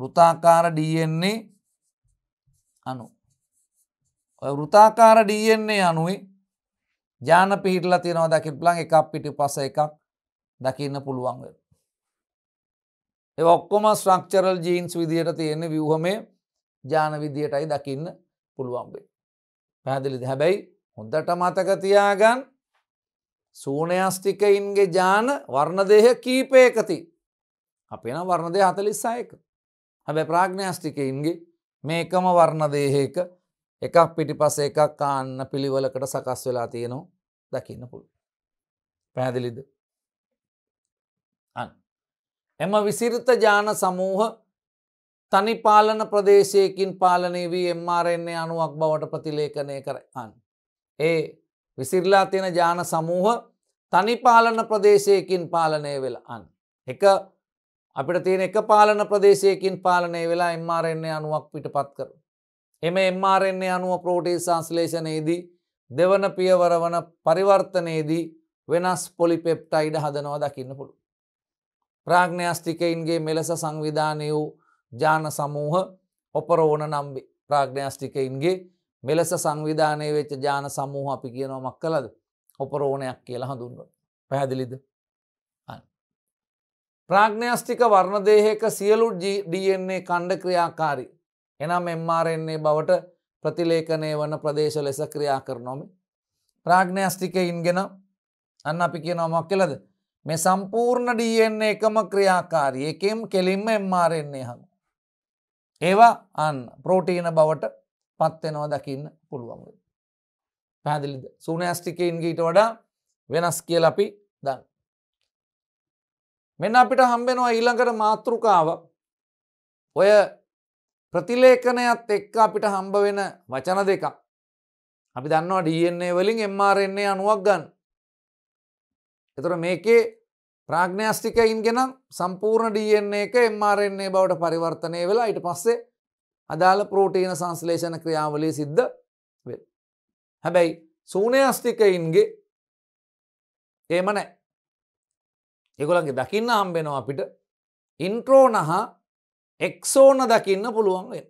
Speaker 1: වෘතාකාර ඩන්නේ අනු. වෘතාකාර ඩන්නේ අනුයි ජාන පිහිටල තියෙනවා දකි ප්ලන් එකක් පිටි පස එකක් දකින්න පුළුවන්ග. ඔක්කොම ස්්‍රක්චරල් ජීන්ස් විදියට තියෙන්නේ විවහමේ ජාන විදියටයි දකින්න පුළුවන්බේ. පැහැදිලිද හැබැයි හොඳට මතක තියාගන් සූනයස්තිකයින්ගේ ජාන වර්ණදේහ කීපයකති. අපේන වර්ණදය හතලිස්සායක. හැබැ ප්‍රාග්ඥාස්ටිකයින්ගේ මේකම වර්ණදේහයක එකක් පිටිපස එකක් කාන්න පිළිවලකට සකස් වෙලා තියෙනවා දකින්න පුළු. පැහැදිලිද. අන්. එම විසිරිත ජාන සමූහ තනි පාලන ප්‍රදේශයකින් පාලනය වී එම්මාරෙන්නේ අනුවක් බවට ප්‍රතිලේකනය කරන්න. ඒ විසිරලා තියෙන ජාන සමූහ තනිපාලන ප්‍රදේශයකින් පාලනය වෙලා අන්. එක අපිට තියෙන එක පාලන ප්‍රදේශයකින් පාලනය වෙලා එම්මාරෙන්නේ අනුවක් පිට පත් කර. එම එම්මාරෙන්නේ අනුව ප්‍රෝටී සංස්ලේෂනයේදී දෙවන පියවර වන පරිවර්තනයේදී වෙනස් පොලිපෙප්ටයිඩ හදනවා දකින්න පුළු. ප්‍රාග්ඥාස්ටිකයින්ගේ මෙලෙස සංවිධානය වූ ජාන සමූහ ඔපරෝණ නම්බි ප්‍රාග්ඥාස්ටිකයින්ගේ මෙලෙස සංවිධානය වෙච්ච ජාන සමූහ අපි කියනවා මක් කලද ඔපරෝණයක් කියලා හඳුන්ව. පැහැදිලිද. ප්‍රාග්නයස්ටික වර්ණදේහක සියලු DNA කණ්ඩ ක්‍රියාකාරි. එනම් MRන්නේ බවට ප්‍රතිලේකනය වන ප්‍රදේශ ලෙස ක්‍රියා කරනොම. ප්‍රාග්නයස්ටික ඉන්ගෙන අන්න අපි කිය නොමක් කෙලද. මේ සම්පූර්ණ DNA එකම ක්‍රියාකාරී එකෙම් කෙලින්ම MRන්නේ හඟ. ඒවා අන් ප්‍රෝටීන බවට පත්වෙනව දකින්න පුළුවන්. පැදිලිද සූනෑස්ටිකයින්ගීට වඩා වෙනස් කියලපි දන්න. මෙන්න අපිට හම්බෙනවා ඊළඟට මාතෘකාවක් ඔය ප්‍රතිලේඛනයත් එක්ක අපිට හම්බ වෙන වචන දෙකක් අපි දන්නවා DNA වලින් mRNA අණුවක් ගන්න. ඒතර මේකේ ප්‍රාග්නයාස්ටිකයින් ගෙන සම්පූර්ණ DNA එක mRNA බවට පරිවර්තනය වෙලා ඊට පස්සේ අදාළ ප්‍රෝටීන සංශ්ලේෂණ ක්‍රියාවලිය සිද්ධ වෙනවා. හැබැයි සූනයාස්ටිකයින්ගේ එහෙම නැහැ. ඒගොලන්ගේ දකින්න හම්බෙනවා අපිට ඉන්ට්‍රෝනහා එක්සෝන දකින්න පුළුවන් වෙන.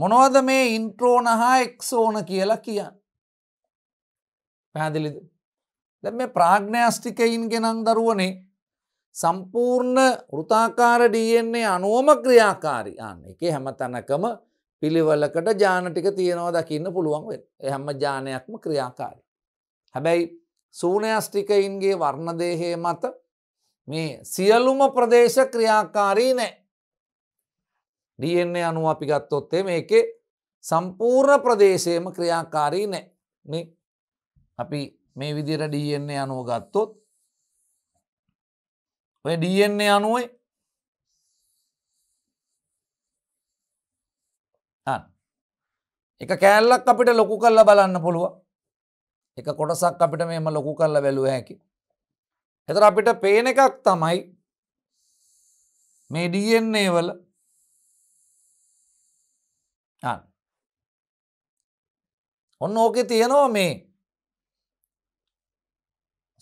Speaker 1: මොනවද මේ ඉන්ට්‍රෝන හා එක්සෝන කියලා කියන්න. පැදිලිද. දැ මේ ප්‍රාග්ඥාස්ටිකයින් ගෙනන් දරුවනේ සම්පූර්ණ ෘතාකාර ඩන්නේ අනුවම ක්‍රියාකාරි අන්න එක හැම තැනකම පිළිවලකට ජානටික තියෙනවා දකින්න පුළුවන් වෙන හැම ජානයක්ම ක්‍රියාකාරි. හැබැයි සූනෑස්ටිකයින්ගේ වර්ණදේහය මත මේ සියලුම ප්‍රදේශ ක්‍රියාකාරී නෑ. DNA අනුව අපි ගත්තොත්තේ මේක සම්පූර්ණ ප්‍රදේශයම ක්‍රියාකාරී නෑ මේ අපි මේ විදිර DNA අනුව ගත්තොත් ඔය DNA අනුවේ එක කෑල්ලක් අපිට ලොකු කල්ල බලන්න පුළුවන් එක කොටසක් අපිට මෙම ලොකු කරලා බැලුව හැකි. එතර අපිට පේන එකක් තමයි මේ ඩන්නේ වල ඔන්න ඕකෙ තියෙනවා මේ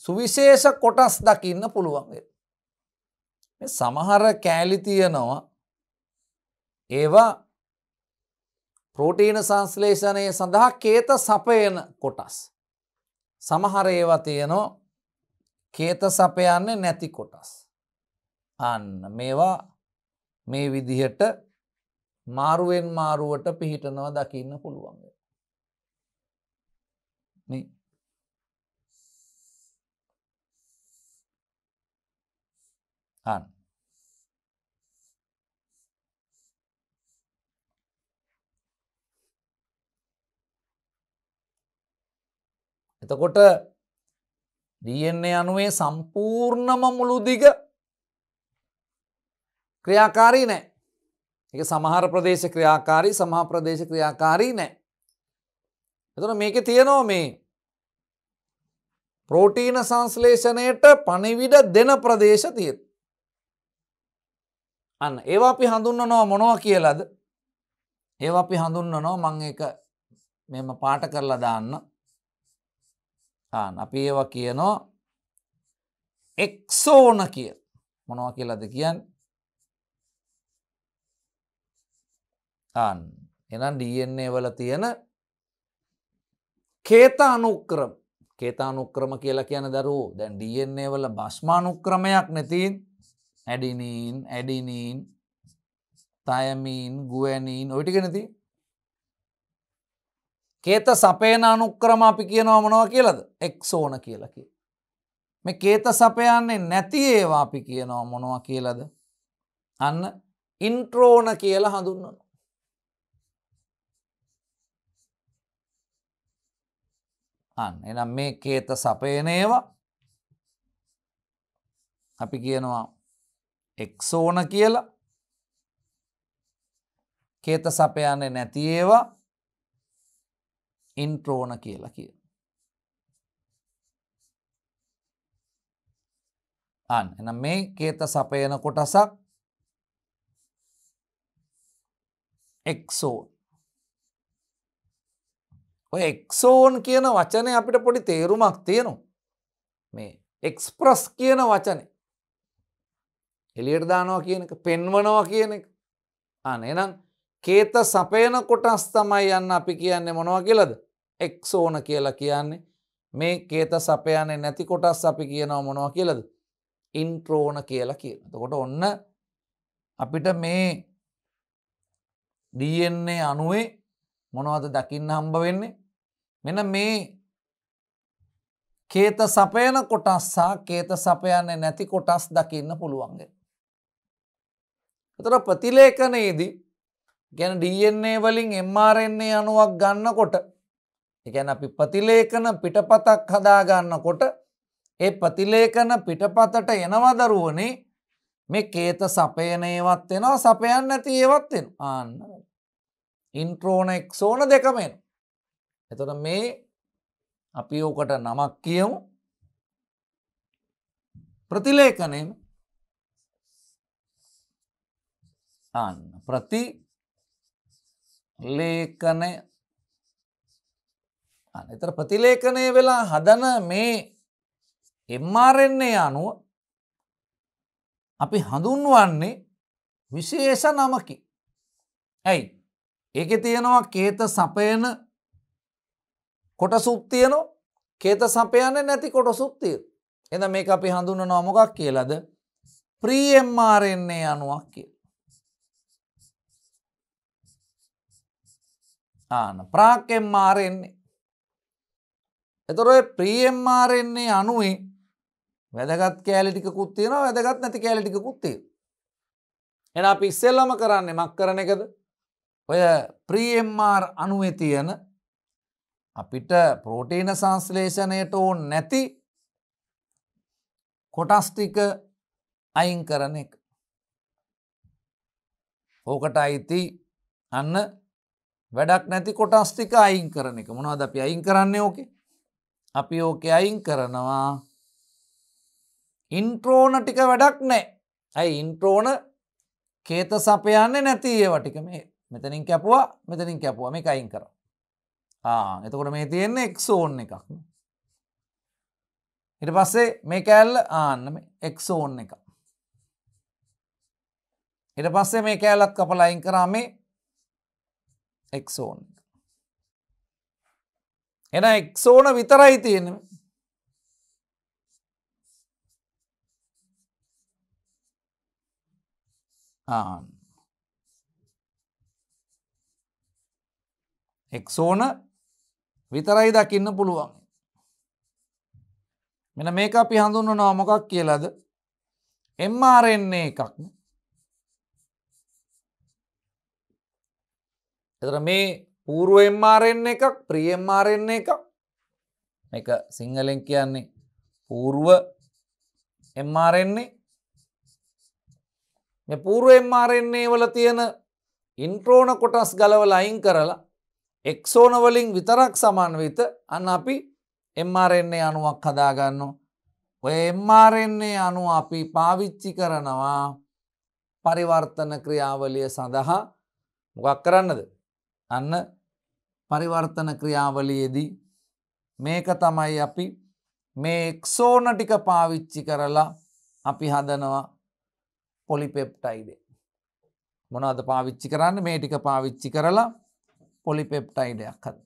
Speaker 1: සුවිශේෂ කොටස් දකින්න පුළුවන්ගේ. මේ සමහර කෑලි තියනවා ඒවා ප්‍රෝටීන සංස්ලේෂණය සඳහා කේත සපයන කොටස්. සමහර ඒවා තියනෝ කේත සපයන්නේ නැති කොටස්. අන්න මේවා මේ විදිහට මාරුවෙන් මාරුවට පිහිටනවා දකින්න පුළුවන්. අන්න. එතකොට DNA අනුවේ සම්පූර්ණම මුළුදිග ක්‍රියාකාරී නෑ. එක සමහර ප්‍රදේශ ක්‍රියාකාරී සමහ ප්‍රදේශ ක්‍රියාකාරී නෑ. එතුන මේක තියනෝ මේ ප්‍රෝටීන සංස්ලේෂණයට පණිවිඩ දෙන ප්‍රදේශ තිය. අන්න ඒවා අපි හඳුන්න නොව මොනව කියලද ඒවා අපි හඳුන්න නෝ මං එක මෙම පාට කරලා දාන්න ආන අපි ඒව කියනෝ එක්සෝන කිය මොනව කියලද කියන් ආන් එනම් ඩන්නේ වල තියෙන කේතානුක්‍රම කේතානුක්‍රම කියලා කියන දරු දැන් ඩන්නේ වල බස්්මානුක්‍රමයක් නැතින් ඇඩිනීන් ඇඩිනීන් තයමීන් ගුවනීන් ඔටික නැති කේත සපේන අනුක්‍රම අපි කියනවා මොනව කියලද එක්සෝන කියලකි. මේ කේත සපයන්නේ නැති ඒවා අපි කියනවා මොනව කියලද. අන්න ඉන්ට්‍රෝන කියලා හඳුන්නනු. අන්න එනම් මේ කේත සපේනේවා අපි කියනවා එක්සෝන කියලා කේත සපයන්නේ නැති ඒවා ඉන්ට්‍රෝන කියලා කිය. අන් එන මේ කේත සපයන කොටසක් එක්සෝන් ඔය එක්සෝන් කියන වචනය අපිට පොඩි තේරුමක් තියෙනවා මේ එක්ස්ප්‍රස් කියන වචනය එලියට දානවා කියන එක පෙන්වනවා කියන එක අන එනම් කේත සපයන කොටස් තමයි යන්න අපි කියන්නේ මොනවා කියලද එක්සෝන කියලා කියන්නේ මේ කේත සපයන්නේ නැති කොටස් අපි කියනව මොනවා කියලද ඉන්ට්‍රෝන කියලා කියන තකොට ඔන්න අපිට මේ DNA අනුවේ මොනවද දකින්න හම්බ වෙන්නේ මෙන මේ කේත සපයන කොටස් සහ කේත සපයන්නේ නැති කොටස් දකින්න පුළුවන්ග එතර ප්‍රතිලේඛනයේදී ගැන DNA වලින් mRNA අණුවක් ගන්නකොට එකැන අපි ප්‍රතිලේකන පිටපතක් හදාගන්නකොට ඒ ප්‍රතිලේකන පිටපතට එනවා දරුවනේ මේ කේත සපයනේවත් වෙනවා සපයන්න ඇති ඒවත් වෙන ආන්න ඉන්ට්‍රෝන එක්සෝන දෙකමෙන් එතොට මේ අපි ඕකට නමක් කියමු ප්‍රතිලේකනෙන් ආන්න ප්‍රති ලේකනය එතර ප්‍රතිලේඛනය වෙලා හදන මේ එම්මාරෙන්නේ අනුව අපි හඳුන්වන්නේ විශේෂ නමකි. ඇයි ඒක තියෙනවා කේත සපයන කොටසුත් තියනො කේත සපයන නැති කොටසුත් තිය. එද මේ අපි හඳුන්න නොමොකක් කියලද ප්‍රීම්මාරෙන්නේ අනුවක් කිය. ආන ප්‍රාක්කෙම් මාරෙන්නේ එතොරොය ප්‍රම්මාරෙන්නේ අනුයි වැදගත් කෑලිටිකුත් තියෙන වැදගත් නැති කෑලිටිකුත්තිය. එන අපි ඉස්සෙල්ලම කරන්නේ මක් කරන එකද ඔය ප්‍රම්මාර් අනුවේ තියෙන අපිට පෝටීන සංස්ලේෂණයට ඕන් නැති කොටස්ටික අයින් කරන එක. ඕකට අයිති අන්න වැඩක් නැති කොටස්ටික අයින් කරන එක මොනවද අපි අයින් කරන්නේ ඕකේ අපි ඕක අයින් කරනවා ඉන්ට්‍රෝන ටික වැඩක් නෑ ඇයි ඉන්ට්‍රෝන කේත සපයන්නේ නැති ඒවටික මේ මෙතනින් කැපුවා මෙතනින් කැපුවා මේ අයින් කර එතකොට මේ තියෙන්නේ එක්සෝන් එකක් ඉට පස්සේ මේ කෑල්ල ආන්න එක්සෝන් එක ඉට පස්සේ මේ කෑලත් කපලයින් කරා මේ එක්සෝන් එක එන එක්සෝන විතරයි තියෙන එක්සෝන විතරයි දකින්න පුළුවන් මෙන මේක අපි හඳුන්නනවා මොකක් කියලද එම්මාරෙන්නේ එකක් එතර මේ පූර්ුවෙන්මාරෙන් එකක් ප්‍රියෙන්මාරෙන් එකක් එක සිංහලෙන් කියන්නේ පූර්ව එම්මාරෙන්නේ මේ පූර්ව එම්මාරෙන්නේ වල තියෙන ඉන්ට්‍රෝන කොටස් ගලවල අයින් කරලා එක්සෝනවලින් විතරක් සමන්විත අන්න අපි එම්මාරෙන්නේ අනුවක් හදාගන්න ඔය එම්මාරෙන්නේ අනුව අපි පාවිච්චි කරනවා පරිවර්තන ක්‍රියාවලිය සඳහා මොකක් කරන්නද අන්න පරිවර්තන ක්‍රියාවලියේදී මේක තමයි අපි මේ එක්සෝන ටික පාවිච්චි කරලා අපි හදනවා පොලිපෙප්ටයිඩ. මොනවද පාවිච්චි කරන්න මේ ටික පාවිච්චි කරලා පොලිපෙප්ටයිඩයක් හද.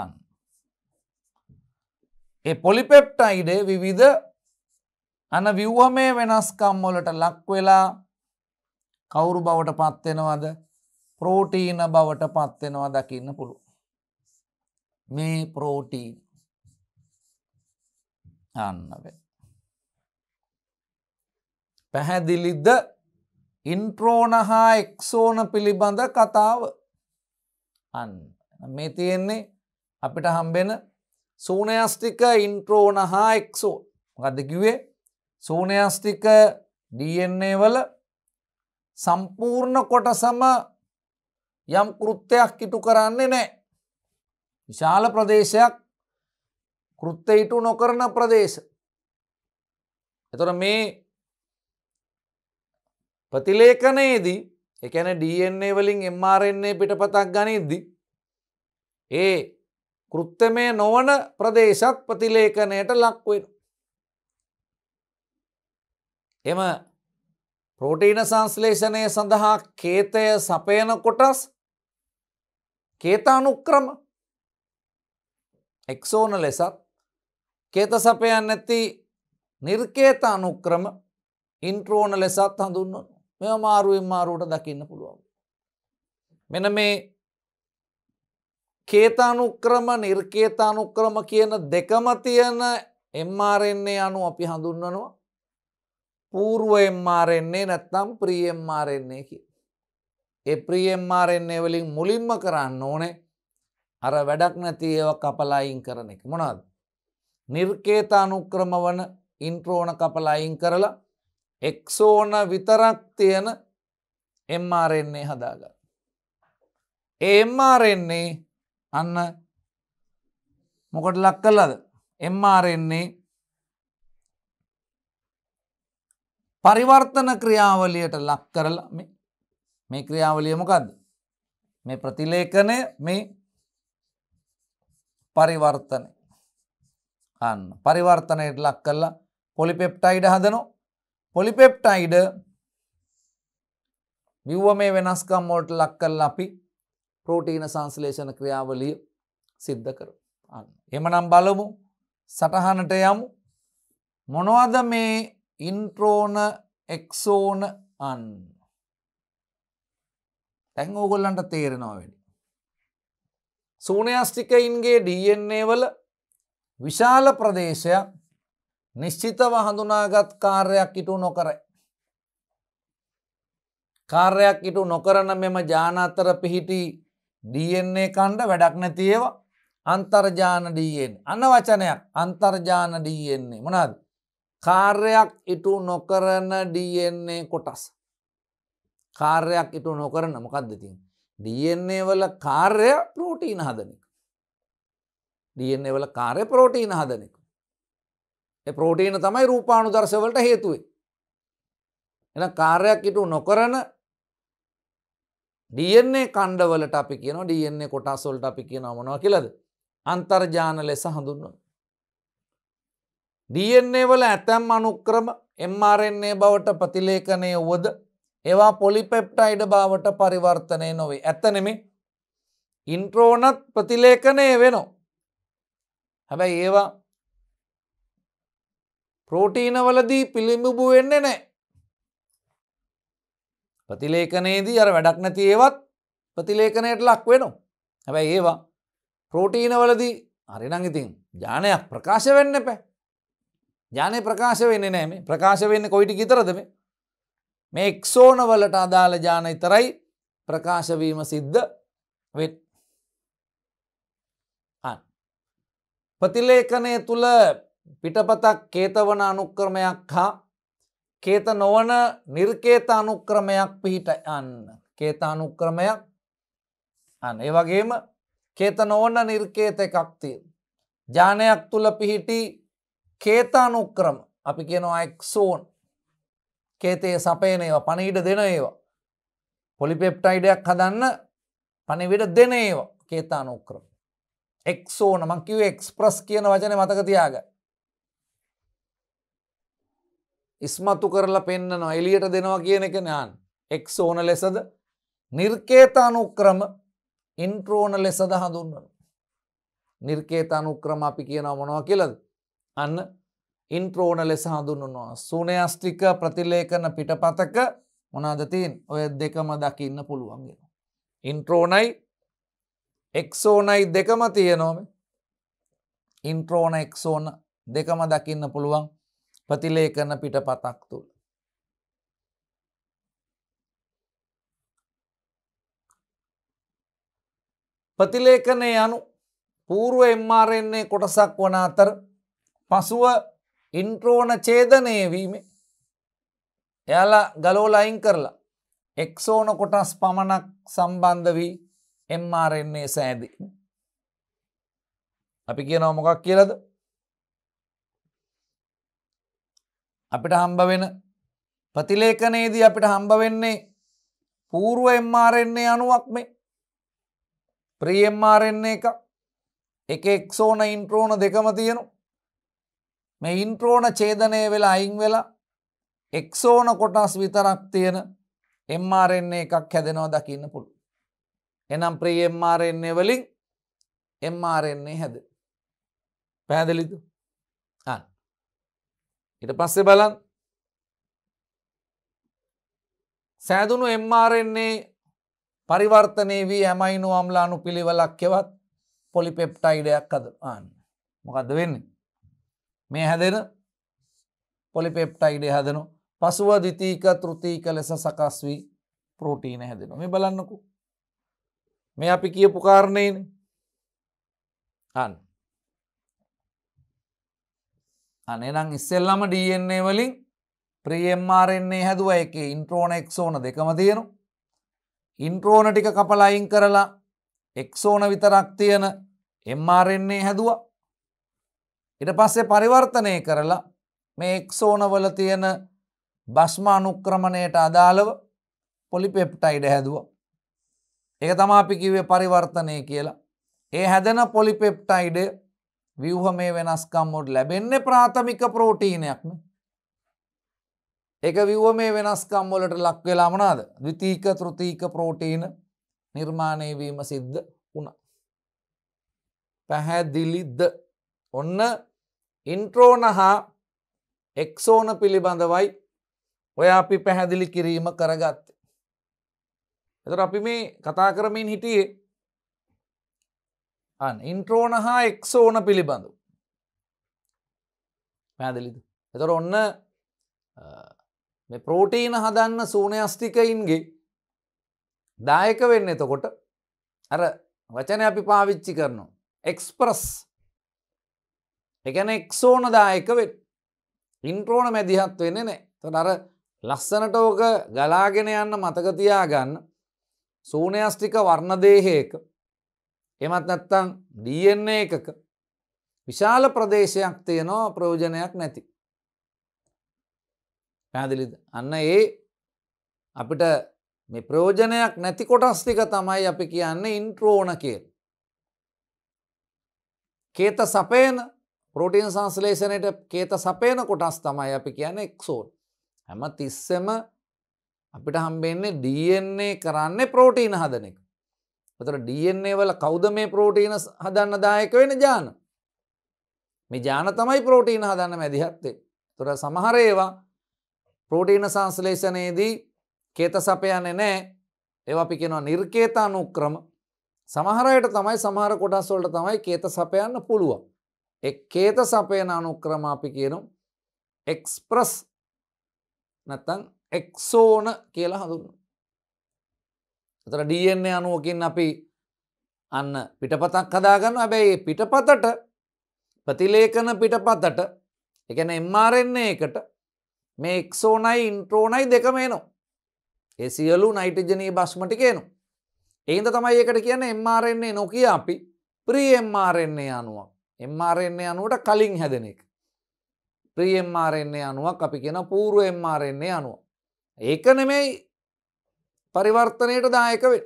Speaker 1: අන්න. ඒ පොලිපෙප්ටයිඩේ විවිධ අන විව්හමේ වෙනස්කම්මොලට ලක්වෙලා කවුරු බවට පත්වෙනවද ප්‍රෝටීන බවට පත්වෙනවා දකින්න පුළු. මේ ප්‍රෝටීන් අන්නවේ. පැහැදිලිද්ද ඉන්ට්‍රෝන හා එක්සෝන පිළිබඳ කතාව අන්න මේ තියෙන්නේ අපිට හම්බෙන සූනයස්ටික ඉන්ට්‍රෝන හා එක්සෝ ගදකිවේ සූනයස්ටික DNA වල සම්පූර්ණ කොටසම යම් කෘත්තයක් ඉටු කරන්නේ නෑ. විශාල ප්‍රදේශයක් කෘත්ත ඉටු නොකරන ප්‍රදේශ. එතොට මේ ප්‍රතිලේකනයේදී එකන DNA වලින් MRන්නේ පිටපතක් ගනිද්දි. ඒ කෘත්තමය නොවන ප්‍රදේශත් ප්‍රතිලේකනයට ලක්වෙන. එම ප්‍රෝටීන සංස්ලේෂණය සඳහා කේතය සපයන කොටස් කේතානුක්‍රම එක්සෝන ලෙසත් කේත සපයන් ඇති නිර්කේත අනුක්‍රම ඉන්ට්‍රෝන ලෙසත් හඳුන්වන මෙ මාරුවෙන් මාරුවට දකින්න පුළුවන්. මෙන මේ කේතානුක්‍රම නිර්කේතානුක්‍රම කියන දෙකම තියෙන එම්මාරෙන්නේ අනු අපි හඳුන්වනවා පූර්ුවයෙන් මාරෙන්නේ නැත්තම් ප්‍රියෙන් මාරෙන්නේ කිය. ඒ ප්‍රියෙන් මාරෙන්නේ වලින් මුලින්ම කරන්න ඕනේ අර වැඩක් නැති ඒව කපලායින් කරන එක මොනද. නිර්කේතා අනුක්‍රම වන ඉන්ට්‍රෝන කපලායින් කරලා එක්සෝන විතරක් තියෙන එම්මාරෙන්නේ හදාග. ඒම්මාරෙන්නේ අන්න මොකට ලක් කල්ලද එම්මාරෙන්නේ පරිවර්තන ක්‍රියාවලියට ලක් කරලා මේ ක්‍රියාවලියමකක්ද මේ ප්‍රතිලේකනය මේ පරිවර්තනය අන්න පරිවර්තනයට ලක් කරලා පොලිපෙප්ටයිඩ හදනෝ පොලිපෙප්ටයිඩ විව්ව මේ වෙනස්කම්මෝට ලක් කරලා අපි ප්‍රෝටීන සංස්ලේෂණ ක්‍රියාවලිය සිද්ධ කර එමනම් බලමු සටහනට යමු මොනවද මේ ඉන්ට්‍රෝන එක්සෝන අන් තැන් ඕගොල්ලන්ට තේරෙනවා වැඩි. සූනයස්ටිකයින්ගේ DNA වල විශාල ප්‍රදේශයක් නිශ්චිතව හඳුනාගත් කාර්යක් ඉටු නොකරයි. කාර්යක් ඉටු නොකරන මෙම ජානතර පිහිටි DNA කණ්ඩ වැඩක් නැතිේව අන්තර්ජාන DNA අන්න වචනයක් අන්තර්ජාන DNA මනාද කාර්යක් ඉටු නොකරන ඩන්නේ කොටස්. කාර්යක් ඉටු නොකරන මොකක්දතින්. ඩන්නේ වල කාර්ය පරෝටීන හදනෙක. ඩන්නේ වල කාරය පරෝටීන හදනෙක. පරෝටීන තමයි රූපාණු දර්ශවලට හේතුවේ. එන කාර්යක් ඉටු නොකරන ඩන්නේ කණ්ඩවලට අපි කියන ඩන්නේ කොටස්වොල්ට අපි කියන මොනව කියලද. අන්තර්ජාන ලෙස හඳුන්වන. DNA වල ඇතැම් අනුක්‍රම mRNA බවට ප්‍රතිලේඛනය වුවද ඒවා පොලිපෙප්ටයිඩ් බවට පරිවර්තනය නොවේ. ඇත්ත නෙමේ. ඉන්ට්‍රෝනත් ප්‍රතිලේඛනය වෙනෝ. හැබැයි ඒවා ප්‍රෝටීනවලදී පිළිඹුබු වෙන්නේ නෑ. ප්‍රතිලේඛනයේදී අර වැඩක් නැති ඒවත් ප්‍රතිලේඛනයට ලක් වෙනවා. හැබැයි ඒවා ප්‍රෝටීනවලදී හරිනම් ඉතින් ඥානයක් ප්‍රකාශ වෙන්න එපා. ජානය ප්‍රකාශ වෙන්න නෑම ප්‍රකාශ වෙන්න කොයිටි කිතරද මේ මේ එක්සෝන වලට අදාළ ජාන ඉතරයි ප්‍රකාශවීම සිද්ධ වෙත් ප්‍රතිලේඛනය තුළ පිටපතක් කේතවන අනුක්‍රමයක් හා කේත නොවන නිර්කේත අනුක්‍රමයක් පිහිට යන්න කේත අනුක්‍රමයක් අන්න ඒ වගේම කේත නොවන නිර්කේත එකක්තිය ජානයක් තුළ පිහිටි කේතානුක්‍රම අපි කියනවා එක්සෝන් කේතයේ සපයන ඒවා පණීට දෙන ඒවා. පොලිපෙප්ටයිඩයක් හදන්න පණිවිට දෙන ඒවා කේතානුක්‍රම. එක්සෝන මංකිව එක්ස්ප්‍රස් කියන වචන මතකතියාග. ඉස්මතු කරලා පෙන්න්නනවා එලියට දෙනවා කියන එක නාන් එක්සෝන ලෙසද නිර්කේතානුක්‍රම ඉන්ට්‍රෝන ලෙසද හඳුන්වන. නිර්කේතානුක්‍රම අපි කියනවා මොනවා කියලද අන්න ඉන්ට්‍රෝන ලෙස හඳුන්වනවා. සූනයස්ටික ප්‍රතිලේකන පිටපතක මොනාදතින් ඔය දෙකම දකින්න පුළුවන්ගෙන. ඉන්ට්‍රෝනයි එක්සෝනයි දෙකම තියනොම ඉන්ට්‍රෝන එක්සෝන දෙකම දකින්න පුළුවන් ප්‍රතිලේකන පිටපතක් තුළ. ප්‍රතිලේකනය යනු පූර්ුව එම්මාරෙන්නේ කොටසක් වන අතර පසුව ඉන්ට්‍රෝන චේදනය වීම එයාලා ගලෝල අයින් කරලා එක්සෝන කොටස් පමණක් සම්බන්ධ වී එම්මාරෙන්නේ සෑදි. අපි කියනව මොකක් කියලද අපිට හම්බ වෙන ප්‍රතිලේකනයේදී අපිට හම්බ වෙන්නේ පූර්ුව එම්මාරෙන්නේ අනුවක් මේ ප්‍රියම්මාරෙන්නේ එක එක එක්සෝන ඉන්ට්‍රෝන දෙකම තියෙනවා මේ ඉන්ට්‍රෝන ඡේදනය වෙලා අයින් වෙලා එක්සෝන කොටස් විතරක් තියෙන MRNA එකක් හැදෙනවා දකින්න පුළුවන්. එනම් ප්‍රී MRNA වලින් MRNA හැදෙන. පැහැදිලිද? අන්න. ඊට පස්සේ බලන්න සෑදුණු MRNA පරිවර්තනයේ වී ඇමයිනෝ අම්ල අණු පිළිවෙලක් එවත් පොලිපෙප්ටයිඩයක් අද ආන්න. මොකද්ද වෙන්නේ? මේ හැදෙන පොලිපෙප්ටයිඩ හැදනු පසුව දිතීක තෘතිීක ලෙස සකස් වී පෝටීන හැදෙන මේ බලන්නකු මේ අපි කියපු කාරණයන අන් අනනම් ඉස්සෙල්ලම ඩන්නේ වලින් ප්‍රියම්මාරෙන්නේ හැදුව එක ඉන්ට්‍රෝන එක්ෂෝන දෙකම තියෙනු ඉන්ට්‍රෝන ටික කපලයින් කරලා එක්ෂෝන විතරක් තියෙන එම්මාරෙන්නේ හැදවා ඉට පස්සේ පරිවර්තනය කරලා මේ එක්සෝනවල තියෙන බස්ම අනුක්‍රමණයට අදාළව පොලිපෙප්ටයිඩ හැදුව. ඒ තමා අපි කිවේ පරිවර්තනය කියලා. ඒ හැදෙන පොලිපෙප්ටයිඩ විවහ මේ වෙනස්කම්මොඩ් ලැබෙන්නේ ප්‍රාථමික ප්‍රෝටීනයක්ම. එක විව මේ වෙනස්කම්වලට ලක් වෙලාමනාද විතීක තෘතීක ප්‍රෝටීන නිර්මාණයවීම සිද්ධ වුණ. පැහැදිලිද්ද ඔන්න ඉන්ට්‍රෝන හා එක්සෝන පිළිබඳවයි ඔය අපි පැහැදිලි කිරීම කරගත්ත. එතට අපි මේ කතා කරමින් හිටියේ අන් ඉන්ට්‍රෝන හා එක්සෝන පිළිබඳු. පැදිලිද. එතොට ඔන්න ප්‍රෝටීන හදන්න සූනයස්තිකයින්ගේ දායක වෙන්න එතකොට අර වචන අපි පාවිච්චි කරනවා. එක්ස්ප්‍රස් එකන එක්සෝනදායක වෙත් ඉන්ට්‍රෝන මැදිහත් වෙන්නේ නෑ තො අර ලස්සනට ඕක ගලාගෙන යන්න මතකතියා ගන්න සූනයස්ටික වර්ණදේහයක එමත් නැත්තං DNA එකක විශාල ප්‍රදේශයක් තියනෝ ප්‍රයෝජනයක් නැති. පැදිලිද අන්න ඒ අපිට මේ ප්‍රයෝජනයක් නැති කොටස්තික තමයි අපි කියන්න ඉන්ට්‍රෝන කියල්. කේත සපේන පෝටීන් සංස්ලේෂණයට කේත සපයන කොටස් තමයි අපි කියන එක්සෝන් හැම තිස්සම අපිට හම්බෙන්නේ DNA කරන්නේ ප්‍රෝටීන හදන එක. එතකොට DNA වල කවුද මේ ප්‍රෝටීන හදන්න දායක වෙන ජාන? මේ ජාන තමයි ප්‍රෝටීන හදන්න මැදිහත්ේ. එතකොට සමහර ඒවා ප්‍රෝටීන සංශ්ලේෂණයේදී කේත සපයන්නේ නැහැ. ඒවා අපි කියනවා නිර්කේතානුක්‍රම. සමහර අයට තමයි සමහර කොටස් වලට තමයි කේත සපයන්න පුළුවන්. එක්කේත සපයන අනුක්‍රම අපි කියනම් එක්ස්ප්‍රස් නැතන් එක්සෝන කියලා හඳුන්න. එතර ඩන්නේ අනුවකින් අපි අන්න පිටපතක් හදාගන්න ඇබැයි පිටපතට ප්‍රතිලේකන පිටපතට එකන එම්මාරෙන්නේ එකට මේ එක්සෝනයි ඉන්ට්‍රෝනයි දෙකමේනවා. ඒ සියලු නයිටජනී බස්්මටිකේනු. එහින්ද තමයි ඒකට කියන එම්මාරෙන්නේ නොකිය අපි ප්‍රියම්මාරෙන්නේ අනුවක්. එම්මාරෙන්නේ අනුවට කලින් හැදෙන එක. ප්‍රියම්මාරෙන්නේ අනුවක් අපි කියෙන පූරුව එම්මාරෙන්නේ අනුව. ඒක නෙමෙයි පරිවර්තනයට දායකවෙන්.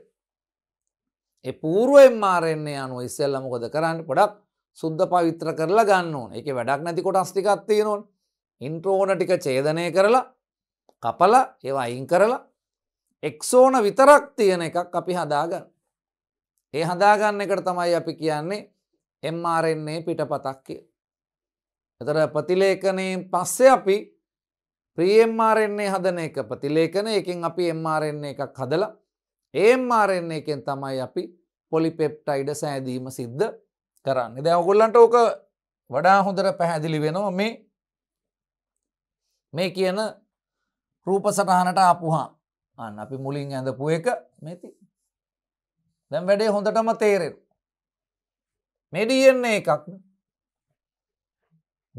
Speaker 1: ඒ පූරුව එම්මාරෙන්නේ අනුව ඉස්සල්ලමකොද කරන්න පොඩක් සුද්ධ පවිත්‍ර කරලා ගන්න ඕන එක වැඩක් නැති කොටස්ටිකත්තියෙනොන් ඉන්ට්‍රෝන ටික චේදනය කරලා කපල ඒවා අයින් කරලා එක්සෝන විතරක් තියෙන එකක් අපි හදාගන්න. ඒ හදාගන්න එකට තමයි අපි කියන්නේ එම්මාරෙන්නේ පිටපතක් කිය. එතර ප්‍රතිලේකනයෙන් පස්සේ අපි ප්‍රියම්මාරෙන්නේ හදන එක ප්‍රතිලේකන එකින් අපි එම්මාරෙන්නේ එකක් හදලා ඒම්මාරෙන්නේ එකෙන් තමයි අපි පොලිපෙප්ටයිඩ සෑදීම සිද්ධ කරන්න. දැ ඔගොල්ලන්ට ඕක වඩා හොඳර පැහැදිලි වෙනවා මේ මේ කියන රූප සටහනට ආපුහා අන්න අපි මුලින් ඇඳපු එක මෙති. දැම් වැඩේ හොඳටම තේරෙන. මේ ඩන්න එකක්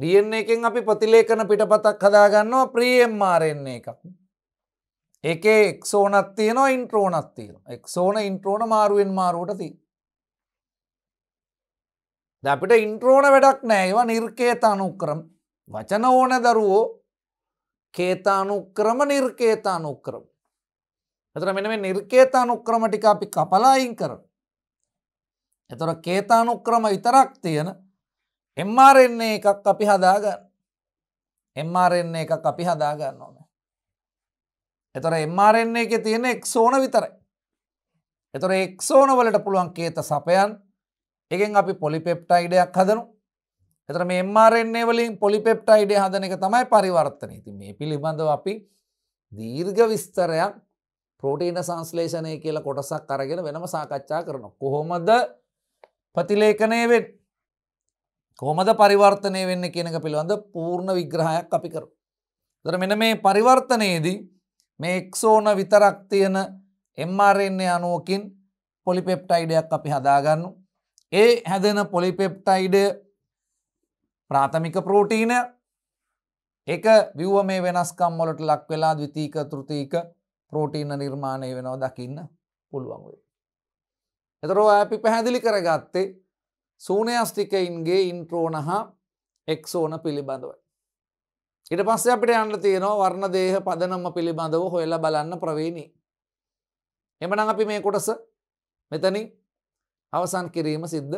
Speaker 1: ඩන්න එකෙන් අපි ප්‍රතිලේකන පිටපතක් හදාගන්නවා ප්‍රියම්මාරෙන්නේ එකක් එක එක්සෝනත් තියනවා ඉන්ට්‍රෝනත් තියෙන එක්සෝන ඉන්ට්‍රෝන මාරුවෙන් මාරුවට ති අපිට ඉන්ට්‍රෝන වැඩක් නෑවා නිර්කේතානු කරම් වචන ඕන දරුවෝ කේතානු ක්‍රම නිර්කේතානු ක්‍රම. ඇතර මෙන මේ නිර්කේතානු ක්‍රම ටික අපි කපලායින් කරන. එතොර කේතානුක්‍රම විතරක් තියෙන එම්මාරෙන්නේ එකක් අපි හදාගන්න එම්මාරෙන්නේ එකක් අපි හදාගන්න ඕන එතොර එම්මාරෙන්නේ එක තියෙන එක්සෝන විතරයි එතොර එක්සෝන වලට පුළුවන් කේත සපයන් එකෙන් අපි පොලිපෙප්ටයිඩයක් හදනු එතර මේ එම්මාරෙන්නේ වලින් පොලිපෙප්ටයිඩේ හදන එක තමයි පරිවර්තනය ති මේ පිළිබඳව අපි දීර්ඝ විස්තරයක් ප්‍රෝටීන සංස්ලේෂණය කියලා කොටසක් අරගෙන වෙනම සාකච්ඡා කරන කොහොමද ප්‍රතිලේඛනය වෙන් කොහොමද පරිවර්තනය වෙන්න කියනක පිළිබඳ පූර්ණ විග්‍රහයක් අපි කරු. දර මෙන මේ පරිවර්තනයේදී මේ එක්සෝන විතරක් තියෙන එම්මාරෙන්නේ අනුවකින් පොලිපෙප්ටයිඩයක් අපි හදාගන්නු. ඒ හැදෙන පොලිපෙප්ටයිඩ ප්‍රාථමික ප්‍රෝටීනය එක විව්ව මේ වෙනස්කම් වලට ලක් වෙලා ද්විතීක තෘතිීක ප්‍රෝටීන නිර්මාණය වෙනව දකින්න පුළුවන් වේ. එතරෝ අපි පැහැදිලි කරගත්තේ සූනයස්ටිකයින්ගේ ඉන්ට්‍රෝන හා එක්සෝන පිළිබඳවයි. ඉට පස්ස අපිට යන්න තියෙනවා වර්ණ දේහ පදනම්ම පිළිබඳව හොයලා බලන්න ප්‍රවේණී. එමන අපි මේ කොටස මෙතනින් අවසන් කිරීම සිද්ධ